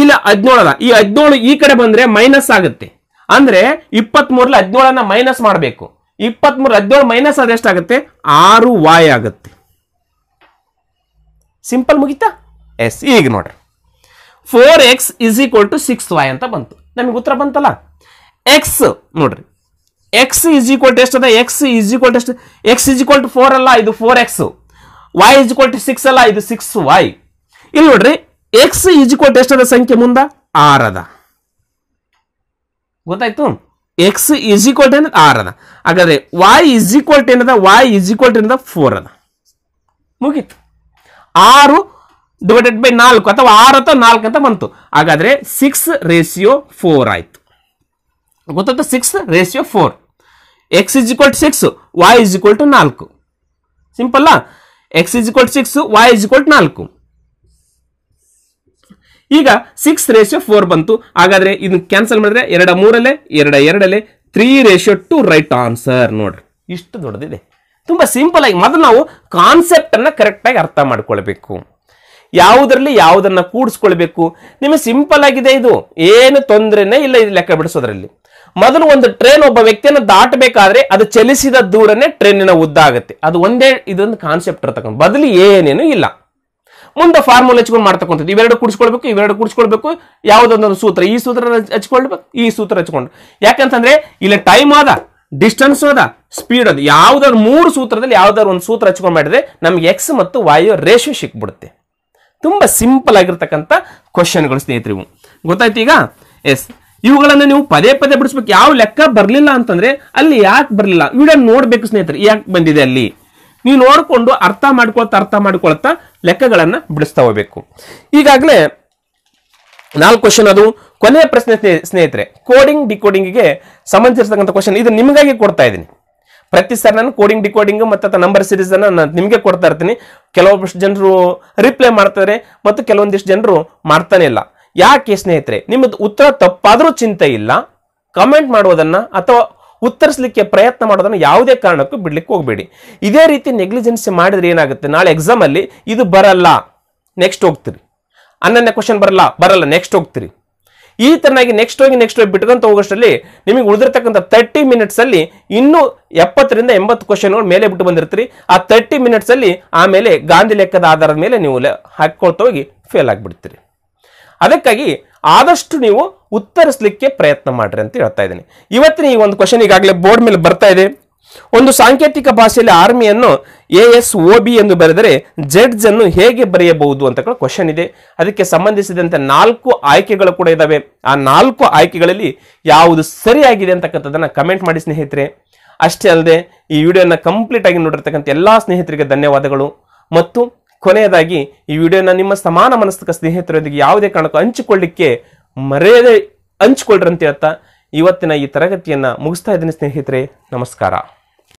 ಇಲ್ಲ ಹದಿನೇಳಲ್ಲ ಈ ಹದಿನೇಳು ಈ ಕಡೆ ಬಂದ್ರೆ ಮೈನಸ್ ಆಗುತ್ತೆ ಅಂದ್ರೆ ಇಪ್ಪತ್ತ್ ಮೂರಲ್ಲಿ ಹದಿನೇಳನ್ನ ಮೈನಸ್ ಮಾಡಬೇಕು ಇಪ್ಪತ್ತ್ ಹದಿನೇಳು ಮೈನಸ್ ಎಷ್ಟಾಗುತ್ತೆ ಆರು ವಾಯ್ ಆಗುತ್ತೆ ಸಿಂಪಲ್ ಮುಗೀತಾ ಎಸ್ ಈಗ ನೋಡ್ರಿ four X is equal to six Y ಅಂತ ಬಂತು ನಮಗೆ ಉತ್ತರ ಬಂತಲ್ಲ ಎಕ್ಸ್ ನೋಡ್ರಿ ಎಕ್ಸ್ ಇಸ್ ಈಕ್ವಲ್ ಟು ಎಷ್ಟದ ಎಕ್ಸ್ ಇಸ್ ಈಕ್ವಲ್ ಟು ಎಷ್ಟು X is equal to four ಅಲ್ಲ ಇದು four X Y is equal to six ಅಲ್ಲ ಇದು ಸಿಕ್ಸ್ ವೈ ಇಲ್ಲಿ ನೋಡ್ರಿ ಎಕ್ಸ್ ಈಜಿಕೋಟ್ ಎಷ್ಟದ ಸಂಖ್ಯೆ ಮುಂದ ಆರದ ಗೊತ್ತಾಯ್ತು ಎಕ್ಸ್ ಈಜಿಕೋಟ್ ಏನದ ಆರದ ಹಾಗಾದ್ರೆ ವಾಯ್ ಈಜಿಕೋಟ್ ಏನದ ವಾಯ್ ಈಜಿಕೋಟ್ ಏನದ ಫೋರ್ ಅದ ಮುಗೀತು ಆರು ಡಿವೈಡೆಡ್ ಬೈ ನಾಲ್ಕು ಅಥವಾ ಆರು ಅಥವಾ ನಾಲ್ಕು ಅಂತ ಬಂತು ಹಾಗಾದ್ರೆ ಸಿಕ್ಸ್ ರೇಷಿಯೋ ಫೋರ್ ಆಯಿತು ಗೊತ್ತಾಯ್ತು six ratio four X is six Y is equal to ನಾಲ್ಕು ಸಿಂಪಲ್ಲ X is six Y is ನಾಲ್ಕು ಈಗ ಸಿಕ್ಸ್ ರೇಷಿಯೋ ಫೋರ್ ಬಂತು ಹಾಗಾದ್ರೆ ಇದನ್ನ ಕ್ಯಾನ್ಸಲ್ ಮಾಡಿದ್ರೆ ಎರಡ ಮೂರಲ್ಲೇ ಎರಡ ಎರಡಲ್ಲೇ three ratio two right answer ನೋಡ್ರಿ ಇಷ್ಟು ದೊಡ್ಡದಿದೆ ತುಂಬಾ ಸಿಂಪಲ್ ಆಗಿ ಮೊದಲು ನಾವು ಕಾನ್ಸೆಪ್ಟ್ ಅನ್ನ ಕರೆಕ್ಟ್ ಆಗಿ ಅರ್ಥ ಮಾಡ್ಕೊಳ್ಬೇಕು ಯಾವುದರಲ್ಲಿ ಯಾವುದನ್ನ ಕೂಡಿಸ್ಕೊಳ್ಬೇಕು ನಿಮಗೆ ಸಿಂಪಲ್ ಆಗಿದೆ ಇದು ಏನು ತೊಂದರೆನೇ ಇಲ್ಲ ಇದು ಲೆಕ್ಕ ಬಿಡಿಸೋದ್ರಲ್ಲಿ ಮೊದಲು ಒಂದು ಟ್ರೈನ್ ಒಬ್ಬ ವ್ಯಕ್ತಿಯನ್ನು ದಾಟಬೇಕಾದ್ರೆ ಅದು ಚಲಿಸಿದ ದೂರನೇ ಟ್ರೈನಿನ ಉದ್ದ ಆಗುತ್ತೆ ಅದು ಒಂದೇ ಇದೊಂದು ಕಾನ್ಸೆಪ್ಟ್ ಇರತಕ್ಕಂಥ ಬದಲು ಏನೇನು ಇಲ್ಲ ಮುಂದೆ ಫಾರ್ಮುಲಾ ಹಚ್ಕೊಂಡು ಮಾಡ್ತಕ್ಕಂಥದ್ದು ಇವೆರಡು ಕುಡಿಸ್ಕೊಳ್ಬೇಕು ಇವೆರಡು ಕುಡಿಸ್ಕೊಳ್ಬೇಕು ಯಾವುದೊಂದೊಂದು ಸೂತ್ರ ಈ ಸೂತ್ರ ಹಚ್ಕೊಳ್ಬೇಕು ಈ ಸೂತ್ರ ಹಚ್ಕೊಂಡು ಯಾಕಂತಂದ್ರೆ ಇಲ್ಲಿ ಟೈಮ್ ಆದ ಡಿಸ್ಟೆನ್ಸ್ ಅದ ಸ್ಪೀಡ್ ಅದು ಯಾವ್ದಾದ್ರು ಮೂರು ಸೂತ್ರದಲ್ಲಿ ಯಾವ್ದಾದ್ರು ಒಂದು ಸೂತ್ರ ಹಚ್ಕೊಂಡು ಮಾಡಿದ್ರೆ ನಮ್ಗೆ ಎಕ್ಸ್ ಮತ್ತು ವಾಯು ರೇಷ್ಮೆ ಸಿಕ್ಬಿಡುತ್ತೆ ತುಂಬ ಸಿಂಪಲ್ ಆಗಿರ್ತಕ್ಕಂಥ ಕ್ವಶನ್ಗಳು ಇವು ಗೊತ್ತಾಯ್ತು ಈಗ ಎಸ್ ಇವುಗಳನ್ನು ನೀವು ಪದೇ ಪದೇ ಬಿಡಿಸ್ಬೇಕು ಯಾವ ಲೆಕ್ಕ ಬರಲಿಲ್ಲ ಅಂತಂದ್ರೆ ಅಲ್ಲಿ ಯಾಕೆ ಬರಲಿಲ್ಲ ವಿಡಿಯೋ ನೋಡಬೇಕು ಸ್ನೇಹಿತರೆ ಯಾಕೆ ಬಂದಿದೆ ಅಲ್ಲಿ ನೀವು ನೋಡಿಕೊಂಡು ಅರ್ಥ ಮಾಡ್ಕೊಳ್ತಾ ಅರ್ಥ ಮಾಡ್ಕೊಳ್ತಾ ಲೆಕ್ಕಗಳನ್ನು ಬಿಡಿಸ್ತಾ ಹೋಗ್ಬೇಕು ಈಗಾಗಲೇ ನಾಲ್ಕು ಕ್ವಶನ್ ಅದು ಕೊನೆಯ ಪ್ರಶ್ನೆ ಸ್ನೇಹಿತರೆ ಕೋಡಿಂಗ್ ಡಿಕೋಡಿಂಗ್ಗೆ ಸಂಬಂಧಿಸಿರ್ತಕ್ಕಂಥ ಕ್ವಶನ್ ಇದು ನಿಮಗಾಗಿ ಕೊಡ್ತಾ ಇದ್ದೀನಿ ಪ್ರತಿ ಸರ್ ನಾನು ಕೋಡಿಂಗ್ ಡಿಕೋಡಿಂಗ್ ಮತ್ತು ನಂಬರ್ ಸೀರೀಸ್ ಅನ್ನು ನಾನು ನಿಮಗೆ ಕೊಡ್ತಾ ಇರ್ತೀನಿ ಕೆಲವೊಬ್ಬಷ್ಟು ಜನರು ರಿಪ್ಲೈ ಮಾಡ್ತಾರೆ ಮತ್ತು ಕೆಲವೊಂದಿಷ್ಟು ಜನರು ಮಾಡ್ತಾನೆ ಇಲ್ಲ ಯಾಕೆ ಸ್ನೇಹಿತರೆ ನಿಮ್ಮದು ಉತ್ತರ ತಪ್ಪಾದರೂ ಚಿಂತೆ ಇಲ್ಲ ಕಮೆಂಟ್ ಮಾಡುವುದನ್ನು ಅಥವಾ ಉತ್ತರಿಸಲಿಕ್ಕೆ ಪ್ರಯತ್ನ ಮಾಡೋದನ್ನು ಯಾವುದೇ ಕಾರಣಕ್ಕೂ ಬಿಡಲಿಕ್ಕೆ ಹೋಗಬೇಡಿ ಇದೇ ರೀತಿ ನೆಗ್ಲಿಜೆನ್ಸಿ ಮಾಡಿದ್ರೆ ಏನಾಗುತ್ತೆ ನಾಳೆ ಎಕ್ಸಾಮಲ್ಲಿ ಇದು ಬರಲ್ಲ ನೆಕ್ಸ್ಟ್ ಹೋಗ್ತೀರಿ ಹನ್ನೊಂದನೇ ಕ್ವಶನ್ ಬರಲ್ಲ ಬರಲ್ಲ ನೆಕ್ಸ್ಟ್ ಹೋಗ್ತೀರಿ ಈ ತರನಾಗಿ ನೆಕ್ಸ್ಟ್ ಹೋಗಿ ನೆಕ್ಸ್ಟ್ ಹೋಗಿ ಬಿಟ್ಕೊಂತ ಹೋಗೋಷ್ಟರಲ್ಲಿ ನಿಮಗೆ ಉಳಿದಿರ್ತಕ್ಕಂಥ ತರ್ಟಿ ಮಿನಿಟ್ಸಲ್ಲಿ ಇನ್ನೂ ಎಪ್ಪತ್ತರಿಂದ ಎಂಬತ್ತು ಕ್ವಶನ್ಗಳು ಮೇಲೆ ಬಿಟ್ಟು ಬಂದಿರ್ತೀರಿ ಆ ತರ್ಟಿ ಮಿನಿಟ್ಸಲ್ಲಿ ಆಮೇಲೆ ಗಾಂಧಿ ಲೆಕ್ಕದ ಆಧಾರದ ಮೇಲೆ ನೀವು ಹಾಕ್ಕೊಳ್ತಾ ಹೋಗಿ ಫೇಲ್ ಆಗಿಬಿಡ್ತೀರಿ ಅದಕ್ಕಾಗಿ ಆದಷ್ಟು ನೀವು ಉತ್ತರಿಸಲಿಕ್ಕೆ ಪ್ರಯತ್ನ ಮಾಡ್ರಿ ಅಂತ ಹೇಳ್ತಾ ಇದ್ದೀನಿ ಇವತ್ತಿನ ಈ ಒಂದು ಕ್ವಶನ್ ಈಗಾಗಲೇ ಬೋರ್ಡ್ ಮೇಲೆ ಬರ್ತಾ ಇದೆ ಒಂದು ಸಾಂಕೇತಿಕ ಭಾಷೆಯಲ್ಲಿ ಆರ್ಮಿಯನ್ನು ಎ ಎಸ್ ಒ ಬಿ ಎಂದು ಬರೆದರೆ ಜಡ್ಜ್ ಅನ್ನು ಹೇಗೆ ಬರೆಯಬಹುದು ಅಂತ ಕ್ವಶನ್ ಇದೆ ಅದಕ್ಕೆ ಸಂಬಂಧಿಸಿದಂತೆ ನಾಲ್ಕು ಆಯ್ಕೆಗಳು ಕೂಡ ಇದ್ದಾವೆ ಆ ನಾಲ್ಕು ಆಯ್ಕೆಗಳಲ್ಲಿ ಯಾವುದು ಸರಿಯಾಗಿದೆ ಅಂತಕ್ಕಂಥದ್ದನ್ನು ಕಮೆಂಟ್ ಮಾಡಿ ಸ್ನೇಹಿತರೆ ಅಷ್ಟೇ ಅಲ್ಲದೆ ಈ ವಿಡಿಯೋನ ಕಂಪ್ಲೀಟ್ ಆಗಿ ನೋಡಿರ್ತಕ್ಕಂಥ ಎಲ್ಲ ಸ್ನೇಹಿತರಿಗೆ ಧನ್ಯವಾದಗಳು ಮತ್ತು ಕೊನೆಯದಾಗಿ ಈ ವಿಡಿಯೋನ ನಿಮ್ಮ ಸಮಾನ ಮನಸ್ಕ ಸ್ನೇಹಿತರೊಂದಿಗೆ ಯಾವುದೇ ಕಾರಣಕ್ಕೂ ಹಂಚಿಕೊಳ್ಳಿಕ್ಕೆ ಮರೆಯದೆ ಹಂಚಿಕೊಳ್ಳ್ರಂತೆ ಹೇಳ್ತಾ ಇವತ್ತಿನ ಈ ತರಗತಿಯನ್ನು ಮುಗಿಸ್ತಾ ಇದ್ದೀನಿ ಸ್ನೇಹಿತರೆ ನಮಸ್ಕಾರ